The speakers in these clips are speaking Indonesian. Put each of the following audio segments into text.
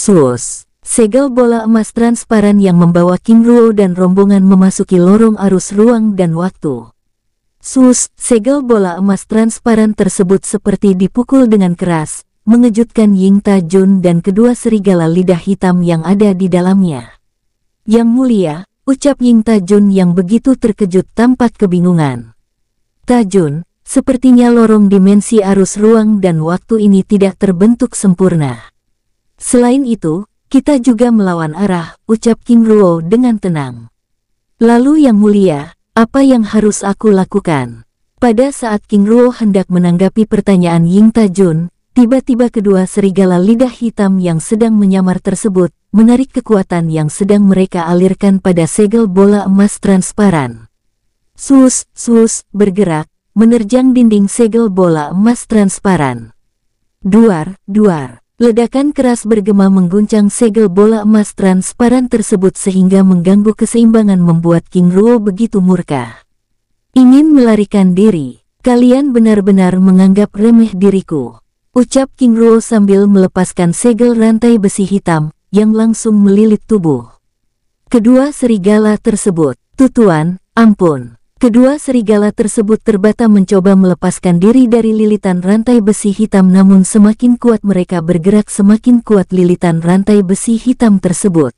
Sluos. Segel bola emas transparan yang membawa Kim Ruo dan rombongan memasuki lorong arus ruang dan waktu. Sus, segel bola emas transparan tersebut seperti dipukul dengan keras, mengejutkan Ying Ta Jun dan kedua serigala lidah hitam yang ada di dalamnya. Yang mulia, ucap Ying Ta Jun yang begitu terkejut tampak kebingungan. Ta Jun, sepertinya lorong dimensi arus ruang dan waktu ini tidak terbentuk sempurna. Selain itu, kita juga melawan arah, ucap Kim Ruo dengan tenang. Lalu yang mulia, apa yang harus aku lakukan? Pada saat King Ruo hendak menanggapi pertanyaan Ying Tajun, tiba-tiba kedua serigala lidah hitam yang sedang menyamar tersebut menarik kekuatan yang sedang mereka alirkan pada segel bola emas transparan. Sus, sus, bergerak, menerjang dinding segel bola emas transparan. Duar, duar. Ledakan keras bergema mengguncang segel bola emas transparan tersebut sehingga mengganggu keseimbangan membuat King Ruo begitu murka. Ingin melarikan diri, kalian benar-benar menganggap remeh diriku. Ucap King Ruo sambil melepaskan segel rantai besi hitam yang langsung melilit tubuh. Kedua serigala tersebut, tutuan, ampun. Kedua serigala tersebut terbata mencoba melepaskan diri dari lilitan rantai besi hitam namun semakin kuat mereka bergerak semakin kuat lilitan rantai besi hitam tersebut.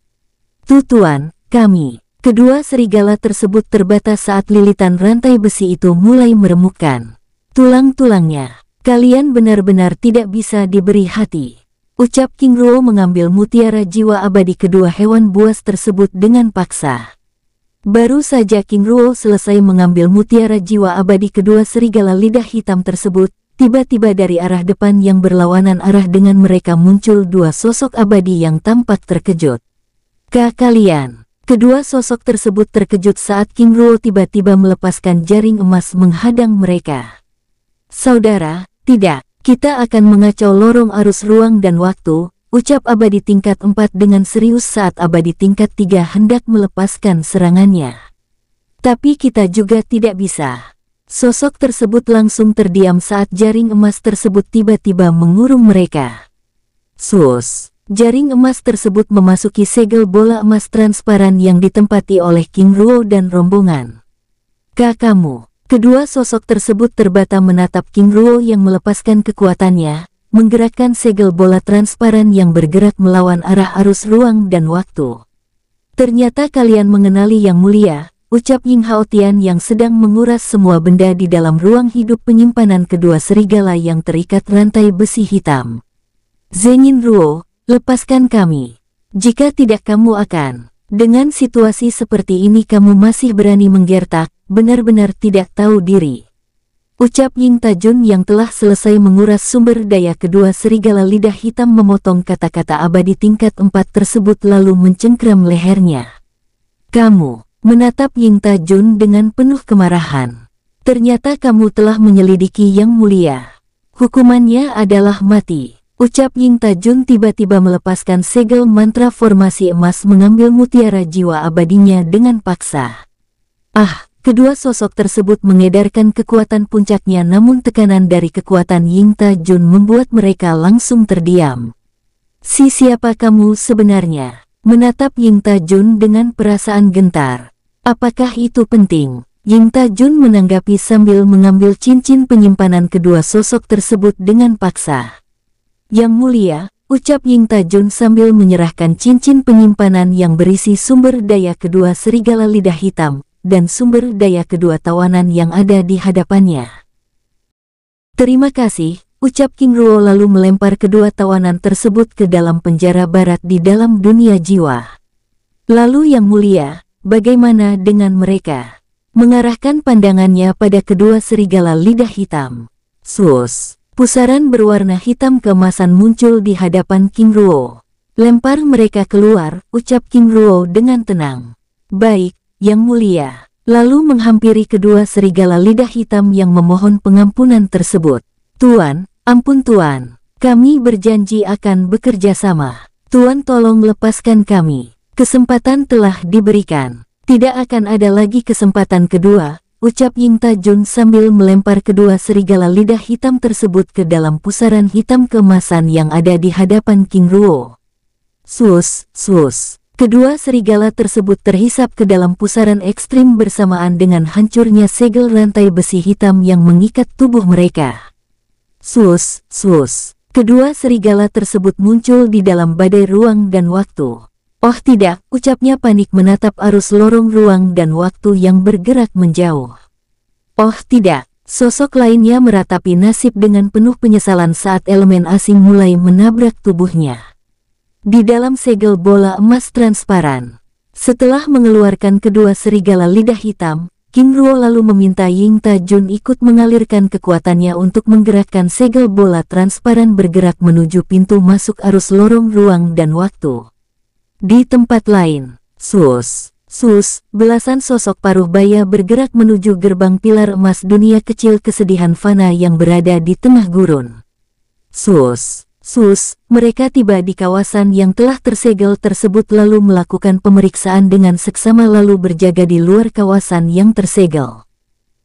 Tutuan, kami. Kedua serigala tersebut terbata saat lilitan rantai besi itu mulai meremukkan tulang-tulangnya. Kalian benar-benar tidak bisa diberi hati. Ucap King Ruo mengambil mutiara jiwa abadi kedua hewan buas tersebut dengan paksa. Baru saja King Ruo selesai mengambil mutiara jiwa abadi kedua serigala lidah hitam tersebut, tiba-tiba dari arah depan yang berlawanan arah dengan mereka muncul dua sosok abadi yang tampak terkejut. Kak kalian, kedua sosok tersebut terkejut saat King Ruo tiba-tiba melepaskan jaring emas menghadang mereka. Saudara, tidak, kita akan mengacau lorong arus ruang dan waktu, Ucap abadi tingkat 4 dengan serius saat abadi tingkat 3 hendak melepaskan serangannya. Tapi kita juga tidak bisa. Sosok tersebut langsung terdiam saat jaring emas tersebut tiba-tiba mengurung mereka. Sus, jaring emas tersebut memasuki segel bola emas transparan yang ditempati oleh King Ruo dan rombongan. Kakamu, kedua sosok tersebut terbata menatap King Ruo yang melepaskan kekuatannya, menggerakkan segel bola transparan yang bergerak melawan arah arus ruang dan waktu. Ternyata kalian mengenali yang mulia, ucap Ying Hao Tian yang sedang menguras semua benda di dalam ruang hidup penyimpanan kedua serigala yang terikat rantai besi hitam. Zengin Ruo, lepaskan kami. Jika tidak kamu akan. Dengan situasi seperti ini kamu masih berani menggertak, benar-benar tidak tahu diri. Ucap Ying Tajun yang telah selesai menguras sumber daya kedua serigala lidah hitam memotong kata-kata abadi tingkat empat tersebut lalu mencengkram lehernya. Kamu, menatap Ying Tajun dengan penuh kemarahan. Ternyata kamu telah menyelidiki yang mulia. Hukumannya adalah mati. Ucap Ying Tajun tiba-tiba melepaskan segel mantra formasi emas mengambil mutiara jiwa abadinya dengan paksa. Ah, Kedua sosok tersebut mengedarkan kekuatan puncaknya namun tekanan dari kekuatan Ying Ta Jun membuat mereka langsung terdiam. Si siapa kamu sebenarnya? Menatap Ying Ta Jun dengan perasaan gentar. Apakah itu penting? Ying Ta Jun menanggapi sambil mengambil cincin penyimpanan kedua sosok tersebut dengan paksa. Yang mulia, ucap Ying Ta Jun sambil menyerahkan cincin penyimpanan yang berisi sumber daya kedua serigala lidah hitam dan sumber daya kedua tawanan yang ada di hadapannya. Terima kasih, ucap King Ruo lalu melempar kedua tawanan tersebut ke dalam penjara barat di dalam dunia jiwa. Lalu yang mulia, bagaimana dengan mereka? Mengarahkan pandangannya pada kedua serigala lidah hitam. Sus, pusaran berwarna hitam kemasan muncul di hadapan King Ruo. Lempar mereka keluar, ucap King Ruo dengan tenang. Baik, yang Mulia, lalu menghampiri kedua serigala lidah hitam yang memohon pengampunan tersebut. Tuan, ampun Tuan, kami berjanji akan bekerja sama. Tuan tolong lepaskan kami. Kesempatan telah diberikan. Tidak akan ada lagi kesempatan kedua, ucap Ying Tajun sambil melempar kedua serigala lidah hitam tersebut ke dalam pusaran hitam kemasan yang ada di hadapan King Ruo. Sus, sus. Kedua serigala tersebut terhisap ke dalam pusaran ekstrim bersamaan dengan hancurnya segel rantai besi hitam yang mengikat tubuh mereka. Sus, sus. Kedua serigala tersebut muncul di dalam badai ruang dan waktu. Oh tidak, ucapnya panik menatap arus lorong ruang dan waktu yang bergerak menjauh. Oh tidak, sosok lainnya meratapi nasib dengan penuh penyesalan saat elemen asing mulai menabrak tubuhnya di dalam segel bola emas transparan. Setelah mengeluarkan kedua serigala lidah hitam, King Ruo lalu meminta Ying Ta Jun ikut mengalirkan kekuatannya untuk menggerakkan segel bola transparan bergerak menuju pintu masuk arus lorong ruang dan waktu. Di tempat lain, Sus, Sus, belasan sosok paruh baya bergerak menuju gerbang pilar emas dunia kecil kesedihan fana yang berada di tengah gurun. Sus, Sus, mereka tiba di kawasan yang telah tersegel tersebut lalu melakukan pemeriksaan dengan seksama lalu berjaga di luar kawasan yang tersegel.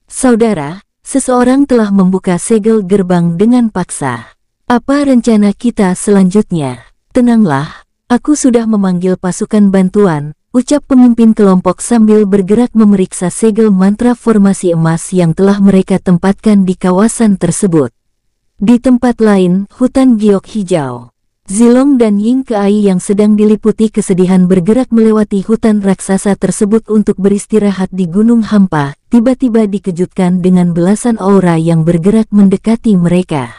Saudara, seseorang telah membuka segel gerbang dengan paksa. Apa rencana kita selanjutnya? Tenanglah, aku sudah memanggil pasukan bantuan, ucap pemimpin kelompok sambil bergerak memeriksa segel mantra formasi emas yang telah mereka tempatkan di kawasan tersebut. Di tempat lain, hutan giok hijau. Zilong dan Ying Keai yang sedang diliputi kesedihan bergerak melewati hutan raksasa tersebut untuk beristirahat di Gunung Hampa, tiba-tiba dikejutkan dengan belasan aura yang bergerak mendekati mereka.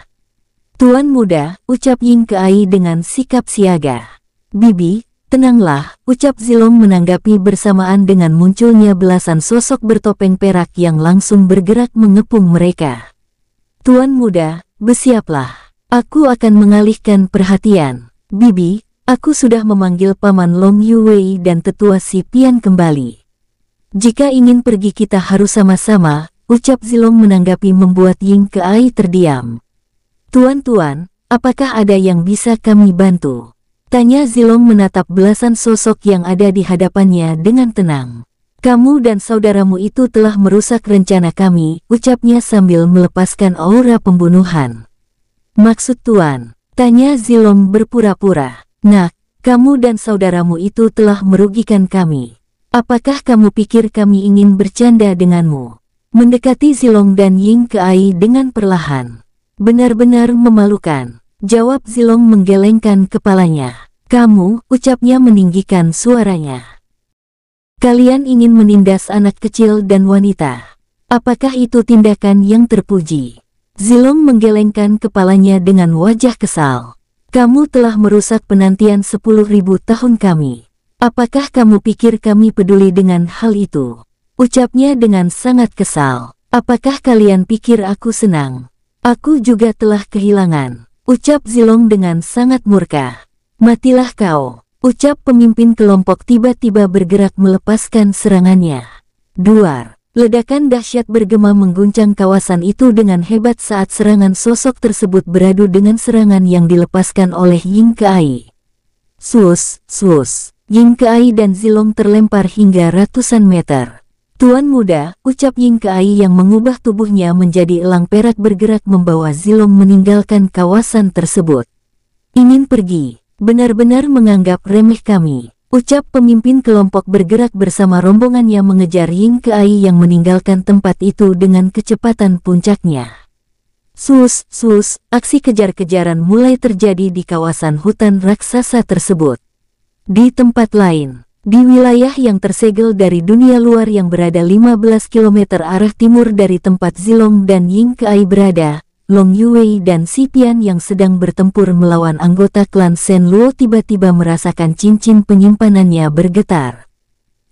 Tuan muda, ucap Ying Keai dengan sikap siaga. Bibi, tenanglah, ucap Zilong menanggapi bersamaan dengan munculnya belasan sosok bertopeng perak yang langsung bergerak mengepung mereka. Tuan muda, Bersiaplah, aku akan mengalihkan perhatian. Bibi, aku sudah memanggil Paman Long Yuwei dan Tetua Si Pian kembali. Jika ingin pergi kita harus sama-sama, ucap Zilong menanggapi membuat Ying Keai terdiam. Tuan-tuan, apakah ada yang bisa kami bantu? Tanya Zilong menatap belasan sosok yang ada di hadapannya dengan tenang. Kamu dan saudaramu itu telah merusak rencana kami, ucapnya sambil melepaskan aura pembunuhan. Maksud Tuan? Tanya Zilong berpura-pura. Nak, kamu dan saudaramu itu telah merugikan kami. Apakah kamu pikir kami ingin bercanda denganmu? Mendekati Zilong dan Ying ke Ai dengan perlahan. Benar-benar memalukan. Jawab Zilong menggelengkan kepalanya. Kamu, ucapnya meninggikan suaranya. Kalian ingin menindas anak kecil dan wanita. Apakah itu tindakan yang terpuji? Zilong menggelengkan kepalanya dengan wajah kesal. Kamu telah merusak penantian sepuluh ribu tahun kami. Apakah kamu pikir kami peduli dengan hal itu? Ucapnya dengan sangat kesal. Apakah kalian pikir aku senang? Aku juga telah kehilangan. Ucap Zilong dengan sangat murka. Matilah kau. Ucap pemimpin kelompok tiba-tiba bergerak melepaskan serangannya. Duar, ledakan dahsyat bergema mengguncang kawasan itu dengan hebat saat serangan sosok tersebut beradu dengan serangan yang dilepaskan oleh Ying Kai. Sus, sus, Ying Kai dan Zilong terlempar hingga ratusan meter. Tuan muda, ucap Ying Kai yang mengubah tubuhnya menjadi elang perak bergerak membawa Zilong meninggalkan kawasan tersebut. Ingin pergi, Benar-benar menganggap remeh kami, ucap pemimpin kelompok bergerak bersama rombongannya mengejar Ying Keai yang meninggalkan tempat itu dengan kecepatan puncaknya. Sus, sus, aksi kejar-kejaran mulai terjadi di kawasan hutan raksasa tersebut. Di tempat lain, di wilayah yang tersegel dari dunia luar yang berada 15 km arah timur dari tempat Zilong dan Ying Keai berada, Long Yue dan Sipian yang sedang bertempur melawan anggota klan Shen Luo tiba-tiba merasakan cincin penyimpanannya bergetar.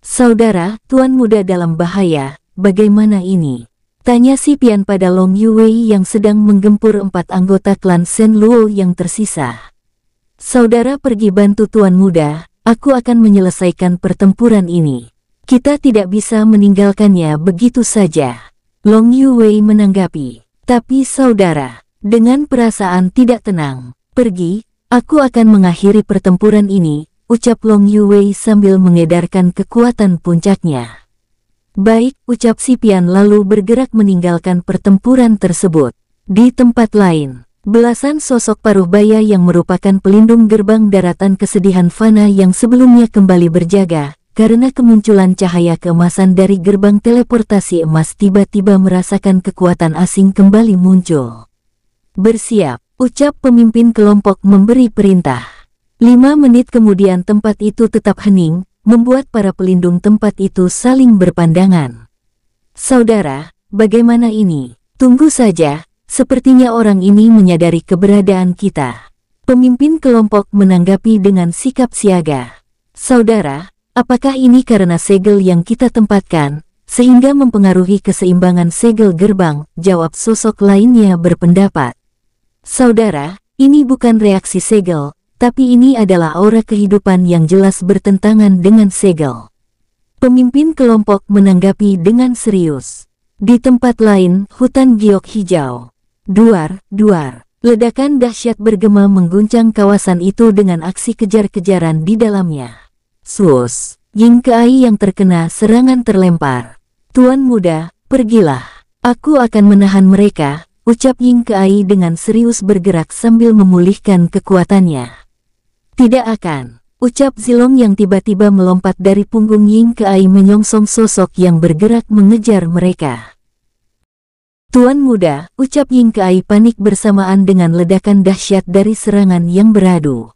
Saudara, tuan muda dalam bahaya, bagaimana ini? Tanya Sipian pada Long Yue yang sedang menggempur empat anggota klan Shen Luo yang tersisa. Saudara pergi bantu tuan muda, aku akan menyelesaikan pertempuran ini. Kita tidak bisa meninggalkannya begitu saja. Long Yue menanggapi. Tapi saudara, dengan perasaan tidak tenang, pergi, aku akan mengakhiri pertempuran ini, ucap Long Yuwei sambil mengedarkan kekuatan puncaknya. Baik, ucap Sipian lalu bergerak meninggalkan pertempuran tersebut. Di tempat lain, belasan sosok paruh baya yang merupakan pelindung gerbang daratan kesedihan Fana yang sebelumnya kembali berjaga, karena kemunculan cahaya kemasan dari gerbang teleportasi emas tiba-tiba merasakan kekuatan asing kembali muncul. Bersiap, ucap pemimpin kelompok memberi perintah. Lima menit kemudian tempat itu tetap hening, membuat para pelindung tempat itu saling berpandangan. Saudara, bagaimana ini? Tunggu saja, sepertinya orang ini menyadari keberadaan kita. Pemimpin kelompok menanggapi dengan sikap siaga. Saudara, Apakah ini karena segel yang kita tempatkan, sehingga mempengaruhi keseimbangan segel gerbang? Jawab sosok lainnya berpendapat. Saudara, ini bukan reaksi segel, tapi ini adalah aura kehidupan yang jelas bertentangan dengan segel. Pemimpin kelompok menanggapi dengan serius. Di tempat lain, hutan giok hijau. Duar, duar. Ledakan dahsyat bergema mengguncang kawasan itu dengan aksi kejar-kejaran di dalamnya. Sus, Ying Kai yang terkena serangan terlempar. Tuan muda, pergilah. Aku akan menahan mereka, ucap Ying Kai dengan serius bergerak sambil memulihkan kekuatannya. Tidak akan, ucap Zilong yang tiba-tiba melompat dari punggung Ying Kai menyongsong sosok yang bergerak mengejar mereka. Tuan muda, ucap Ying Kai panik bersamaan dengan ledakan dahsyat dari serangan yang beradu.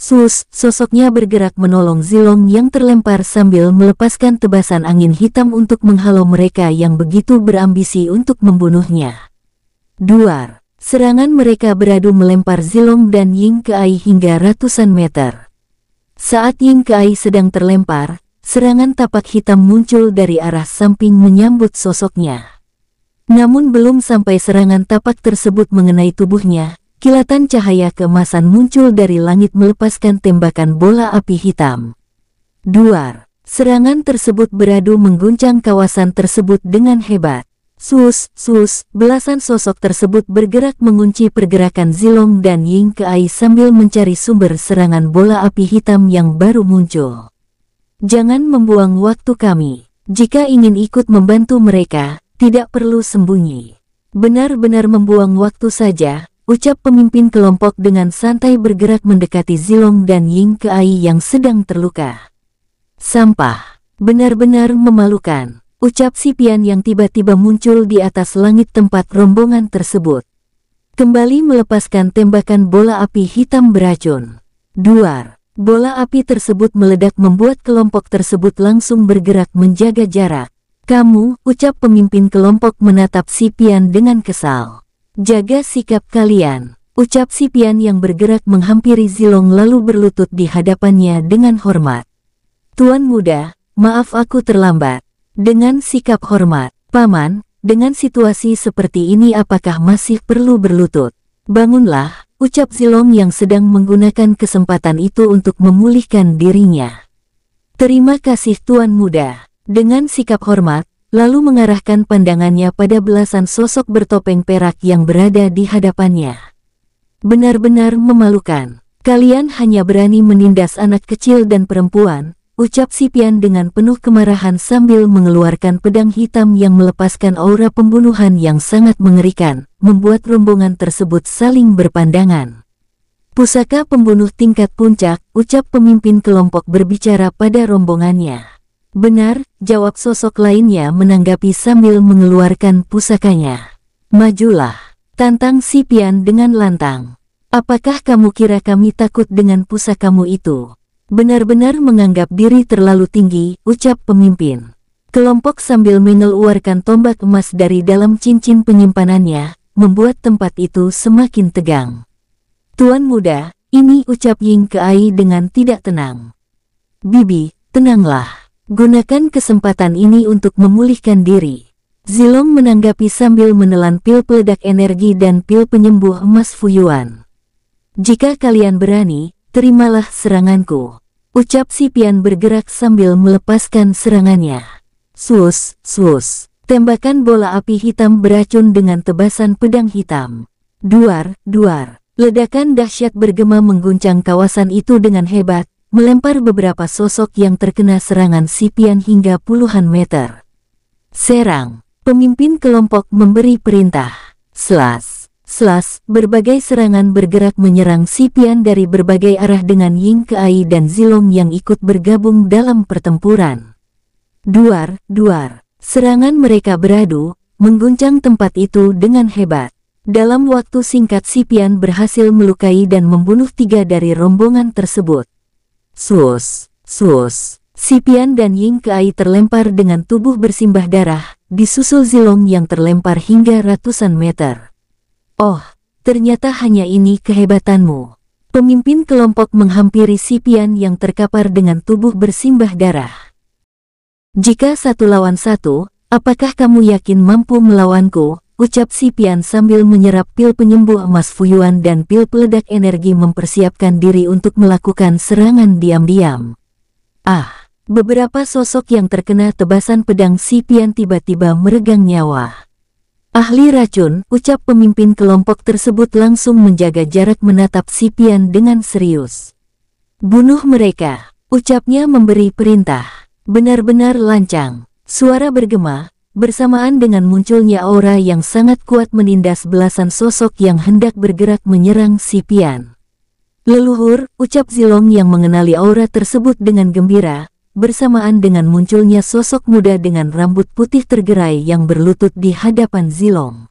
Sus, sosoknya bergerak menolong Zilong yang terlempar sambil melepaskan tebasan angin hitam untuk menghalau mereka yang begitu berambisi untuk membunuhnya. Duar, serangan mereka beradu melempar Zilong dan Ying Keai hingga ratusan meter. Saat Ying Keai sedang terlempar, serangan tapak hitam muncul dari arah samping menyambut sosoknya. Namun belum sampai serangan tapak tersebut mengenai tubuhnya, kilatan cahaya keemasan muncul dari langit melepaskan tembakan bola api hitam. Duar, serangan tersebut beradu mengguncang kawasan tersebut dengan hebat. Sus, sus, belasan sosok tersebut bergerak mengunci pergerakan Zilong dan Ying Ai sambil mencari sumber serangan bola api hitam yang baru muncul. Jangan membuang waktu kami. Jika ingin ikut membantu mereka, tidak perlu sembunyi. Benar-benar membuang waktu saja, ucap pemimpin kelompok dengan santai bergerak mendekati Zilong dan Ying Ke Ai yang sedang terluka. Sampah, benar-benar memalukan, ucap Sipian yang tiba-tiba muncul di atas langit tempat rombongan tersebut. Kembali melepaskan tembakan bola api hitam beracun. Duar, bola api tersebut meledak membuat kelompok tersebut langsung bergerak menjaga jarak. Kamu, ucap pemimpin kelompok menatap Sipian dengan kesal. Jaga sikap kalian, ucap Sipian yang bergerak menghampiri Zilong lalu berlutut di hadapannya dengan hormat. Tuan muda, maaf aku terlambat. Dengan sikap hormat, paman, dengan situasi seperti ini apakah masih perlu berlutut? Bangunlah, ucap Zilong yang sedang menggunakan kesempatan itu untuk memulihkan dirinya. Terima kasih Tuan Muda. Dengan sikap hormat, lalu mengarahkan pandangannya pada belasan sosok bertopeng perak yang berada di hadapannya. Benar-benar memalukan. Kalian hanya berani menindas anak kecil dan perempuan, ucap Sipian dengan penuh kemarahan sambil mengeluarkan pedang hitam yang melepaskan aura pembunuhan yang sangat mengerikan, membuat rombongan tersebut saling berpandangan. Pusaka pembunuh tingkat puncak, ucap pemimpin kelompok berbicara pada rombongannya. Benar, jawab sosok lainnya menanggapi sambil mengeluarkan pusakanya. Majulah, tantang si Pian dengan lantang. Apakah kamu kira kami takut dengan pusakamu itu? Benar-benar menganggap diri terlalu tinggi, ucap pemimpin. Kelompok sambil mengeluarkan tombak emas dari dalam cincin penyimpanannya, membuat tempat itu semakin tegang. Tuan muda, ini ucap Ying ke Ai dengan tidak tenang. Bibi, tenanglah. Gunakan kesempatan ini untuk memulihkan diri. Zilong menanggapi sambil menelan pil peledak energi dan pil penyembuh emas Fuyuan. Jika kalian berani, terimalah seranganku. Ucap Sipian bergerak sambil melepaskan serangannya. Sus, sus. Tembakan bola api hitam beracun dengan tebasan pedang hitam. Duar, duar. Ledakan dahsyat bergema mengguncang kawasan itu dengan hebat, melempar beberapa sosok yang terkena serangan Sipian hingga puluhan meter. Serang, pemimpin kelompok memberi perintah. Selas, selas, berbagai serangan bergerak menyerang Sipian dari berbagai arah dengan Ying Keai dan Zilong yang ikut bergabung dalam pertempuran. Duar, duar, serangan mereka beradu, mengguncang tempat itu dengan hebat. Dalam waktu singkat Sipian berhasil melukai dan membunuh tiga dari rombongan tersebut. Suos, suos. Sipian dan Ying Kai terlempar dengan tubuh bersimbah darah, disusul Zilong yang terlempar hingga ratusan meter. Oh, ternyata hanya ini kehebatanmu. Pemimpin kelompok menghampiri Sipian yang terkapar dengan tubuh bersimbah darah. Jika satu lawan satu, apakah kamu yakin mampu melawanku? ucap si Pian sambil menyerap pil penyembuh emas Fuyuan dan pil peledak energi mempersiapkan diri untuk melakukan serangan diam-diam. Ah, beberapa sosok yang terkena tebasan pedang Sipian tiba-tiba meregang nyawa. Ahli racun, ucap pemimpin kelompok tersebut langsung menjaga jarak menatap Sipian dengan serius. Bunuh mereka, ucapnya memberi perintah. Benar-benar lancang. Suara bergema, Bersamaan dengan munculnya aura yang sangat kuat menindas belasan sosok yang hendak bergerak menyerang Sipian. Leluhur, ucap Zilong yang mengenali aura tersebut dengan gembira, bersamaan dengan munculnya sosok muda dengan rambut putih tergerai yang berlutut di hadapan Zilong.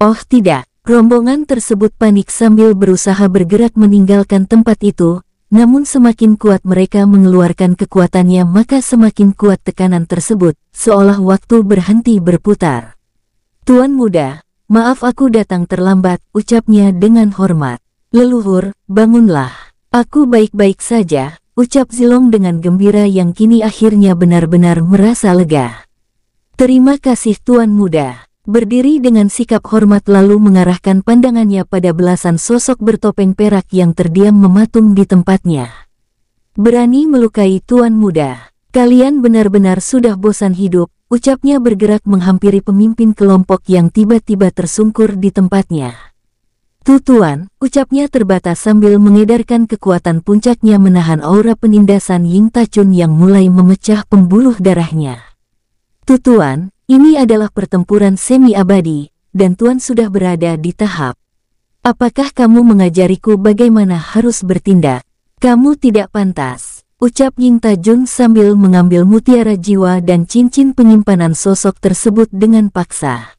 Oh tidak, rombongan tersebut panik sambil berusaha bergerak meninggalkan tempat itu, namun semakin kuat mereka mengeluarkan kekuatannya maka semakin kuat tekanan tersebut, seolah waktu berhenti berputar. Tuan muda, maaf aku datang terlambat, ucapnya dengan hormat. Leluhur, bangunlah. Aku baik-baik saja, ucap Zilong dengan gembira yang kini akhirnya benar-benar merasa lega. Terima kasih Tuan muda berdiri dengan sikap hormat lalu mengarahkan pandangannya pada belasan sosok bertopeng perak yang terdiam mematung di tempatnya. Berani melukai tuan muda. Kalian benar-benar sudah bosan hidup, ucapnya bergerak menghampiri pemimpin kelompok yang tiba-tiba tersungkur di tempatnya. Tutuan, ucapnya terbatas sambil mengedarkan kekuatan puncaknya menahan aura penindasan Ying Tachun yang mulai memecah pembuluh darahnya. Tutuan, ini adalah pertempuran semi-abadi, dan Tuan sudah berada di tahap. Apakah kamu mengajariku bagaimana harus bertindak? Kamu tidak pantas. Ucap Ying Tajun sambil mengambil mutiara jiwa dan cincin penyimpanan sosok tersebut dengan paksa.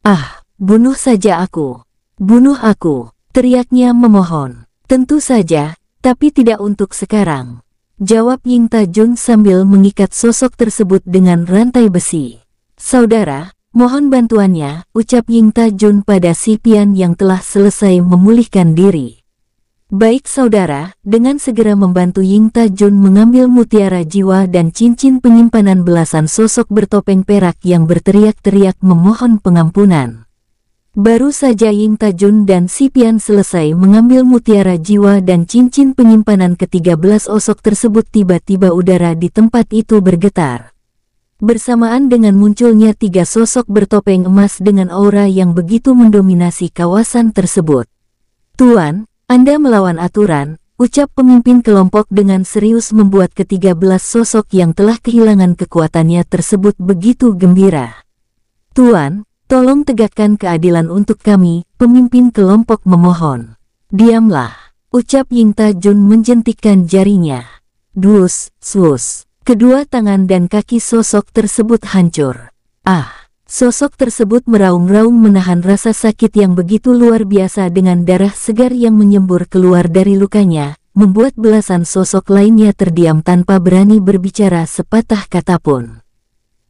Ah, bunuh saja aku. Bunuh aku, teriaknya memohon. Tentu saja, tapi tidak untuk sekarang. Jawab Ying Tajun sambil mengikat sosok tersebut dengan rantai besi. Saudara, mohon bantuannya, ucap Yingta Jun pada Sipian yang telah selesai memulihkan diri. Baik saudara, dengan segera membantu Yingta Jun mengambil mutiara jiwa dan cincin penyimpanan belasan sosok bertopeng perak yang berteriak-teriak memohon pengampunan. Baru saja Ying Jun dan Sipian selesai mengambil mutiara jiwa dan cincin penyimpanan ketiga belas osok tersebut tiba-tiba udara di tempat itu bergetar. Bersamaan dengan munculnya tiga sosok bertopeng emas dengan aura yang begitu mendominasi kawasan tersebut. Tuan, Anda melawan aturan, ucap pemimpin kelompok dengan serius membuat ketiga belas sosok yang telah kehilangan kekuatannya tersebut begitu gembira. Tuan, tolong tegakkan keadilan untuk kami, pemimpin kelompok memohon. Diamlah, ucap Yingta Jun menjentikkan jarinya. Dus, sus. Kedua tangan dan kaki sosok tersebut hancur. Ah! Sosok tersebut meraung-raung menahan rasa sakit yang begitu luar biasa dengan darah segar yang menyembur keluar dari lukanya, membuat belasan sosok lainnya terdiam tanpa berani berbicara sepatah kata pun.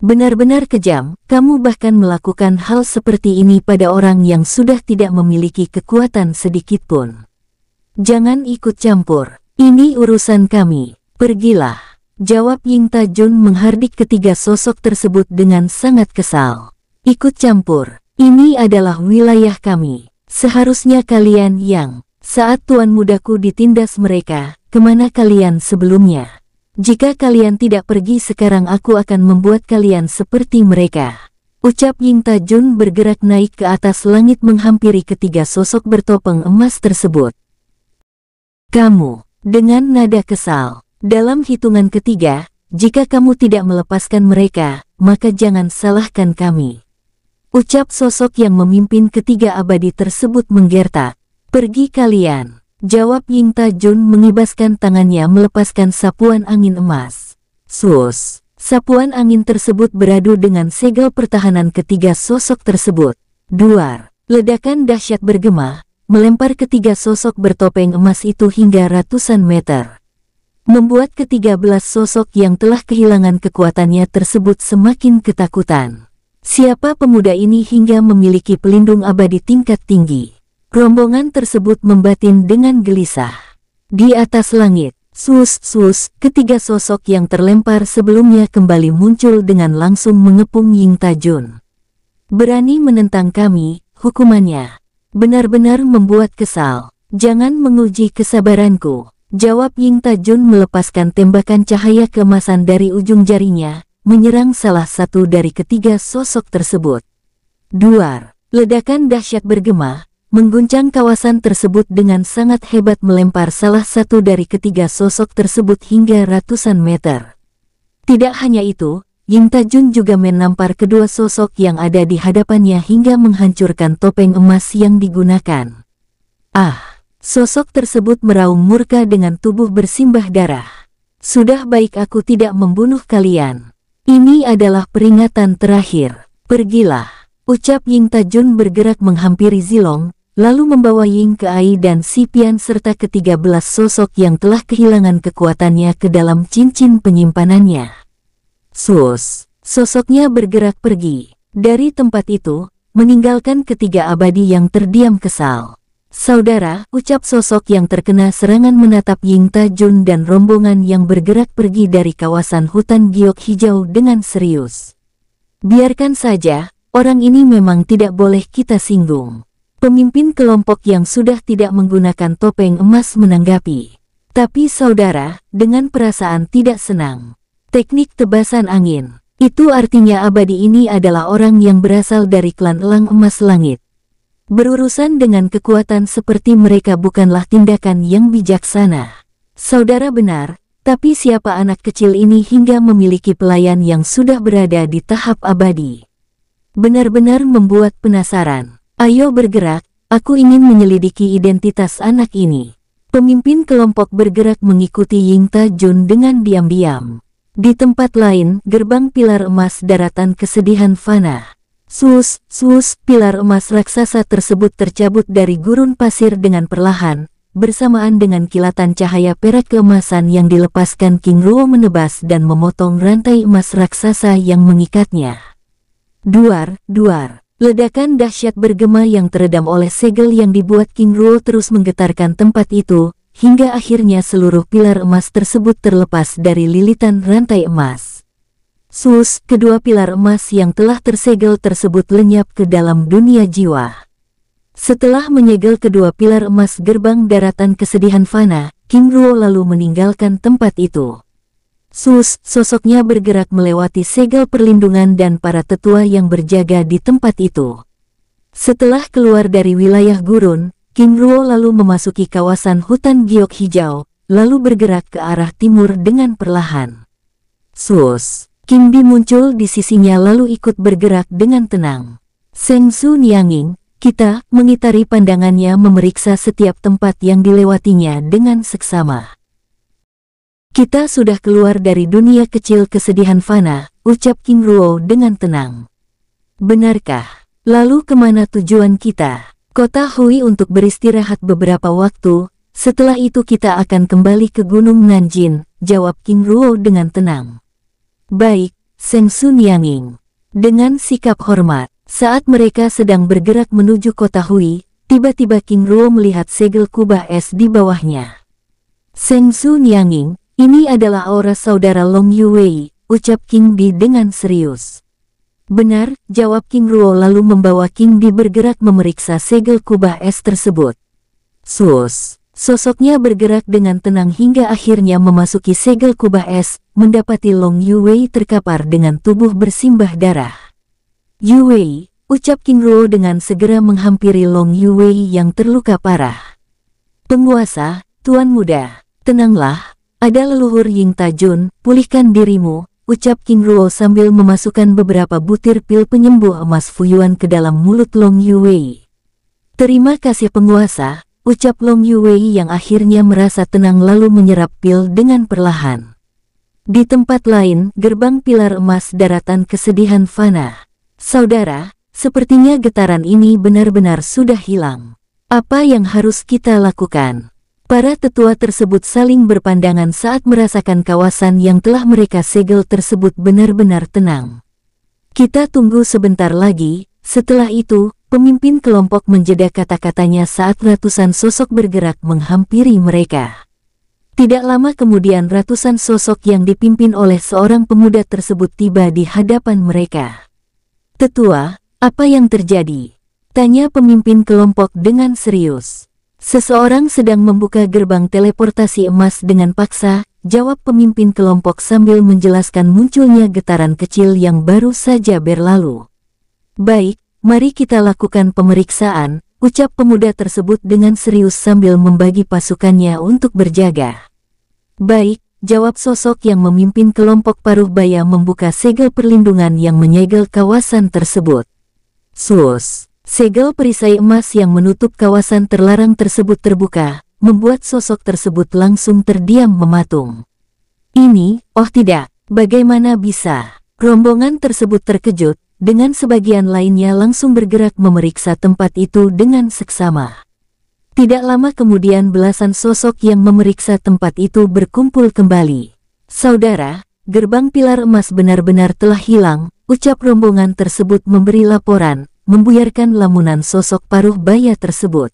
Benar-benar kejam, kamu bahkan melakukan hal seperti ini pada orang yang sudah tidak memiliki kekuatan sedikit pun. Jangan ikut campur, ini urusan kami, pergilah. Jawab Ying Tajun menghardik ketiga sosok tersebut dengan sangat kesal. Ikut campur, ini adalah wilayah kami. Seharusnya kalian yang, saat tuan mudaku ditindas mereka, kemana kalian sebelumnya? Jika kalian tidak pergi sekarang aku akan membuat kalian seperti mereka. Ucap Ying Tajun bergerak naik ke atas langit menghampiri ketiga sosok bertopeng emas tersebut. Kamu, dengan nada kesal, dalam hitungan ketiga, jika kamu tidak melepaskan mereka, maka jangan salahkan kami. Ucap sosok yang memimpin ketiga abadi tersebut menggertak. Pergi kalian. Jawab Ying Jun mengibaskan tangannya melepaskan sapuan angin emas. Sus. Sapuan angin tersebut beradu dengan segel pertahanan ketiga sosok tersebut. Duar. Ledakan dahsyat bergema, melempar ketiga sosok bertopeng emas itu hingga ratusan meter membuat ketiga belas sosok yang telah kehilangan kekuatannya tersebut semakin ketakutan. Siapa pemuda ini hingga memiliki pelindung abadi tingkat tinggi? Rombongan tersebut membatin dengan gelisah. Di atas langit, sus-sus, ketiga sosok yang terlempar sebelumnya kembali muncul dengan langsung mengepung Ying Tajun. Berani menentang kami, hukumannya. Benar-benar membuat kesal. Jangan menguji kesabaranku. Jawab Ying Tajun melepaskan tembakan cahaya kemasan dari ujung jarinya, menyerang salah satu dari ketiga sosok tersebut. Duar, ledakan dahsyat bergema, mengguncang kawasan tersebut dengan sangat hebat melempar salah satu dari ketiga sosok tersebut hingga ratusan meter. Tidak hanya itu, Ying Tajun juga menampar kedua sosok yang ada di hadapannya hingga menghancurkan topeng emas yang digunakan. Ah! Sosok tersebut meraung murka dengan tubuh bersimbah darah. Sudah baik aku tidak membunuh kalian. Ini adalah peringatan terakhir. Pergilah. Ucap Ying Tajun bergerak menghampiri Zilong, lalu membawa Ying ke Ai dan Sipian serta ketiga belas sosok yang telah kehilangan kekuatannya ke dalam cincin penyimpanannya. Sus, sosoknya bergerak pergi. Dari tempat itu, meninggalkan ketiga abadi yang terdiam kesal. Saudara, ucap sosok yang terkena serangan menatap Ying Jun dan rombongan yang bergerak pergi dari kawasan hutan giok hijau dengan serius. Biarkan saja, orang ini memang tidak boleh kita singgung. Pemimpin kelompok yang sudah tidak menggunakan topeng emas menanggapi. Tapi saudara, dengan perasaan tidak senang. Teknik tebasan angin. Itu artinya abadi ini adalah orang yang berasal dari klan elang emas langit. Berurusan dengan kekuatan seperti mereka bukanlah tindakan yang bijaksana. Saudara benar, tapi siapa anak kecil ini hingga memiliki pelayan yang sudah berada di tahap abadi? Benar-benar membuat penasaran. Ayo bergerak, aku ingin menyelidiki identitas anak ini. Pemimpin kelompok bergerak mengikuti Ying Ta Jun dengan diam-diam. Di tempat lain, gerbang pilar emas daratan kesedihan Fana. Sus, sus, pilar emas raksasa tersebut tercabut dari gurun pasir dengan perlahan, bersamaan dengan kilatan cahaya perak keemasan yang dilepaskan King Ruo menebas dan memotong rantai emas raksasa yang mengikatnya. Duar, duar. Ledakan dahsyat bergema yang teredam oleh segel yang dibuat King Ruo terus menggetarkan tempat itu, hingga akhirnya seluruh pilar emas tersebut terlepas dari lilitan rantai emas. Sus, kedua pilar emas yang telah tersegel tersebut lenyap ke dalam dunia jiwa. Setelah menyegel kedua pilar emas gerbang daratan kesedihan Fana, King Ruo lalu meninggalkan tempat itu. Sus, sosoknya bergerak melewati segel perlindungan dan para tetua yang berjaga di tempat itu. Setelah keluar dari wilayah gurun, King Ruo lalu memasuki kawasan hutan giok hijau, lalu bergerak ke arah timur dengan perlahan. Sus Kimbi muncul di sisinya lalu ikut bergerak dengan tenang. Seng Su Nianging, kita, mengitari pandangannya memeriksa setiap tempat yang dilewatinya dengan seksama. Kita sudah keluar dari dunia kecil kesedihan fana, ucap King Ruo dengan tenang. Benarkah? Lalu kemana tujuan kita? Kota Hui untuk beristirahat beberapa waktu, setelah itu kita akan kembali ke Gunung Nanjin, jawab King Ruo dengan tenang. Baik, Seng Sun Yanging. Dengan sikap hormat, saat mereka sedang bergerak menuju kota Hui, tiba-tiba King Ruo melihat segel kubah es di bawahnya. Seng Sun Yanging, ini adalah aura saudara Long Wei, ucap King Bi dengan serius. Benar, jawab King Ruo lalu membawa King Bi bergerak memeriksa segel kubah es tersebut. Sus, Sosoknya bergerak dengan tenang hingga akhirnya memasuki segel kubah es, mendapati Long Yuwei terkapar dengan tubuh bersimbah darah. Yuwei, ucap King Ruo dengan segera menghampiri Long Yuwei yang terluka parah. Penguasa, Tuan Muda, tenanglah, ada leluhur Ying Tajun, pulihkan dirimu, ucap King Ruo sambil memasukkan beberapa butir pil penyembuh emas Fuyuan ke dalam mulut Long Yuwei. Terima kasih penguasa, ucap Long Yuwei yang akhirnya merasa tenang lalu menyerap pil dengan perlahan. Di tempat lain, gerbang pilar emas daratan kesedihan Fana. Saudara, sepertinya getaran ini benar-benar sudah hilang. Apa yang harus kita lakukan? Para tetua tersebut saling berpandangan saat merasakan kawasan yang telah mereka segel tersebut benar-benar tenang. Kita tunggu sebentar lagi, setelah itu, pemimpin kelompok menjeda kata-katanya saat ratusan sosok bergerak menghampiri mereka. Tidak lama kemudian ratusan sosok yang dipimpin oleh seorang pemuda tersebut tiba di hadapan mereka. Tetua, apa yang terjadi? Tanya pemimpin kelompok dengan serius. Seseorang sedang membuka gerbang teleportasi emas dengan paksa, jawab pemimpin kelompok sambil menjelaskan munculnya getaran kecil yang baru saja berlalu. Baik, Mari kita lakukan pemeriksaan, ucap pemuda tersebut dengan serius sambil membagi pasukannya untuk berjaga. Baik, jawab sosok yang memimpin kelompok paruh baya membuka segel perlindungan yang menyegel kawasan tersebut. Sus, segel perisai emas yang menutup kawasan terlarang tersebut terbuka, membuat sosok tersebut langsung terdiam mematung. Ini, oh tidak, bagaimana bisa? Rombongan tersebut terkejut, dengan sebagian lainnya langsung bergerak memeriksa tempat itu dengan seksama. Tidak lama kemudian belasan sosok yang memeriksa tempat itu berkumpul kembali. Saudara, gerbang pilar emas benar-benar telah hilang, ucap rombongan tersebut memberi laporan, membuyarkan lamunan sosok paruh baya tersebut.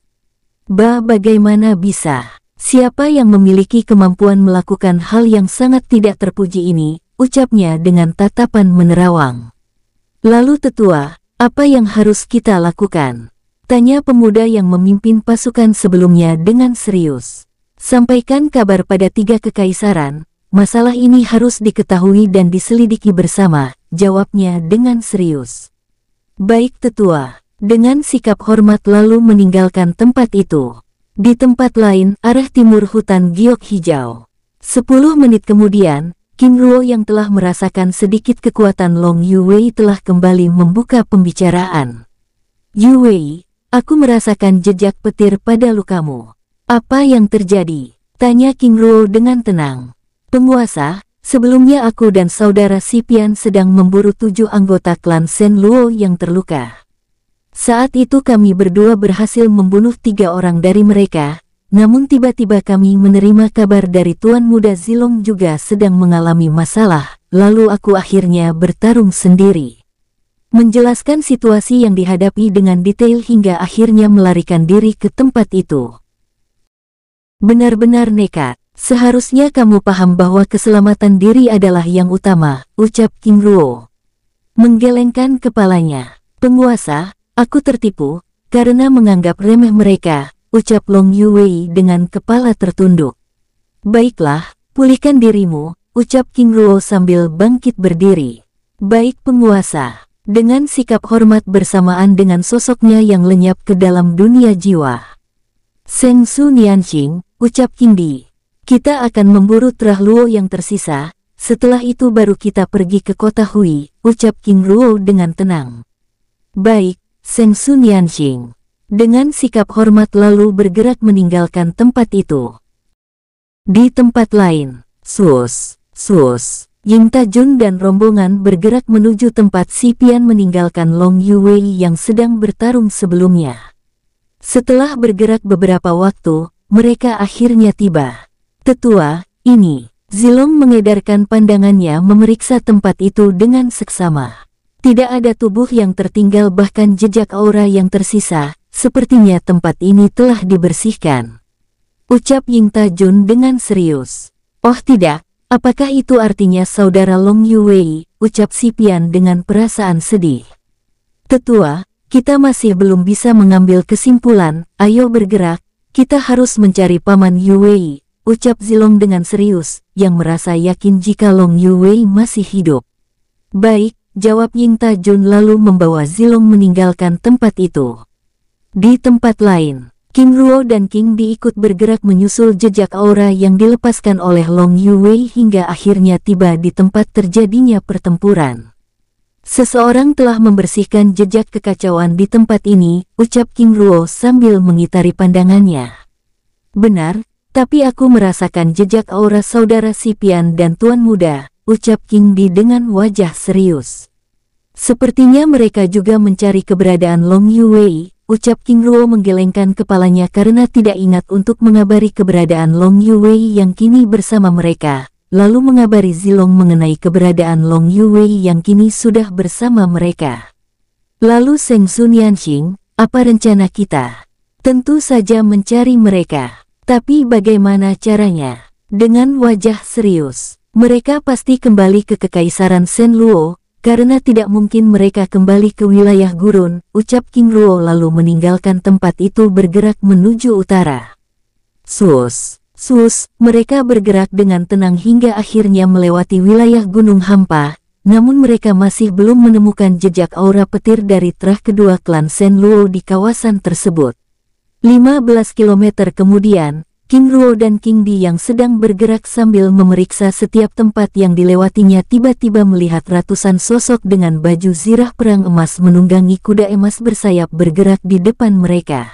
Ba, bagaimana bisa? Siapa yang memiliki kemampuan melakukan hal yang sangat tidak terpuji ini? Ucapnya dengan tatapan menerawang. Lalu tetua, apa yang harus kita lakukan? Tanya pemuda yang memimpin pasukan sebelumnya dengan serius. Sampaikan kabar pada tiga kekaisaran, masalah ini harus diketahui dan diselidiki bersama, jawabnya dengan serius. Baik tetua, dengan sikap hormat lalu meninggalkan tempat itu. Di tempat lain, arah timur hutan giok hijau. Sepuluh menit kemudian, Kim Luo yang telah merasakan sedikit kekuatan Long Yuwei telah kembali membuka pembicaraan. Yuwei, aku merasakan jejak petir pada lukamu. Apa yang terjadi? Tanya Kim Luo dengan tenang. Penguasa, sebelumnya aku dan saudara Sipian sedang memburu tujuh anggota klan Sen Luo yang terluka. Saat itu kami berdua berhasil membunuh tiga orang dari mereka, namun tiba-tiba kami menerima kabar dari Tuan Muda Zilong juga sedang mengalami masalah, lalu aku akhirnya bertarung sendiri. Menjelaskan situasi yang dihadapi dengan detail hingga akhirnya melarikan diri ke tempat itu. Benar-benar nekat. Seharusnya kamu paham bahwa keselamatan diri adalah yang utama, ucap King Ruo. Menggelengkan kepalanya. Penguasa, aku tertipu, karena menganggap remeh mereka, ucap Long Yuwei dengan kepala tertunduk. Baiklah, pulihkan dirimu, ucap King Ruo sambil bangkit berdiri. Baik penguasa, dengan sikap hormat bersamaan dengan sosoknya yang lenyap ke dalam dunia jiwa. Seng Su Nianxing, ucap King Di. Kita akan memburu terah Luo yang tersisa, setelah itu baru kita pergi ke kota Hui, ucap King Ruo dengan tenang. Baik, Seng Su Nianxing dengan sikap hormat lalu bergerak meninggalkan tempat itu. Di tempat lain, Sus, Sus, Ying Jun dan rombongan bergerak menuju tempat Si Pian meninggalkan Long Yuwei yang sedang bertarung sebelumnya. Setelah bergerak beberapa waktu, mereka akhirnya tiba. Tetua, ini, Zilong mengedarkan pandangannya memeriksa tempat itu dengan seksama. Tidak ada tubuh yang tertinggal bahkan jejak aura yang tersisa, Sepertinya tempat ini telah dibersihkan. Ucap Ying Jun dengan serius. Oh tidak, apakah itu artinya saudara Long Wei? Ucap Sipian dengan perasaan sedih. Tetua, kita masih belum bisa mengambil kesimpulan, ayo bergerak, kita harus mencari paman Wei. Ucap Zilong dengan serius, yang merasa yakin jika Long Wei masih hidup. Baik, jawab Ying Jun lalu membawa Zilong meninggalkan tempat itu. Di tempat lain, King Ruo dan King diikut bergerak menyusul jejak aura yang dilepaskan oleh Long Yuwei hingga akhirnya tiba di tempat terjadinya pertempuran. Seseorang telah membersihkan jejak kekacauan di tempat ini, ucap King Ruo sambil mengitari pandangannya. Benar, tapi aku merasakan jejak aura saudara Sipian dan Tuan Muda, ucap King Di dengan wajah serius. Sepertinya mereka juga mencari keberadaan Long Yuwei, ucap King Luo menggelengkan kepalanya karena tidak ingat untuk mengabari keberadaan Long Yuwei yang kini bersama mereka, lalu mengabari Zilong mengenai keberadaan Long Yuwei yang kini sudah bersama mereka. Lalu Seng Sun Yanxing, apa rencana kita? Tentu saja mencari mereka. Tapi bagaimana caranya? Dengan wajah serius, mereka pasti kembali ke Kekaisaran Shen Luo. Karena tidak mungkin mereka kembali ke wilayah gurun, ucap King Ruo lalu meninggalkan tempat itu bergerak menuju utara. Sus, sus, mereka bergerak dengan tenang hingga akhirnya melewati wilayah Gunung Hampa, namun mereka masih belum menemukan jejak aura petir dari terah kedua klan Sen Luo di kawasan tersebut. 15 km kemudian, King Ruo dan King Di yang sedang bergerak sambil memeriksa setiap tempat yang dilewatinya tiba-tiba melihat ratusan sosok dengan baju zirah perang emas menunggangi kuda emas bersayap bergerak di depan mereka.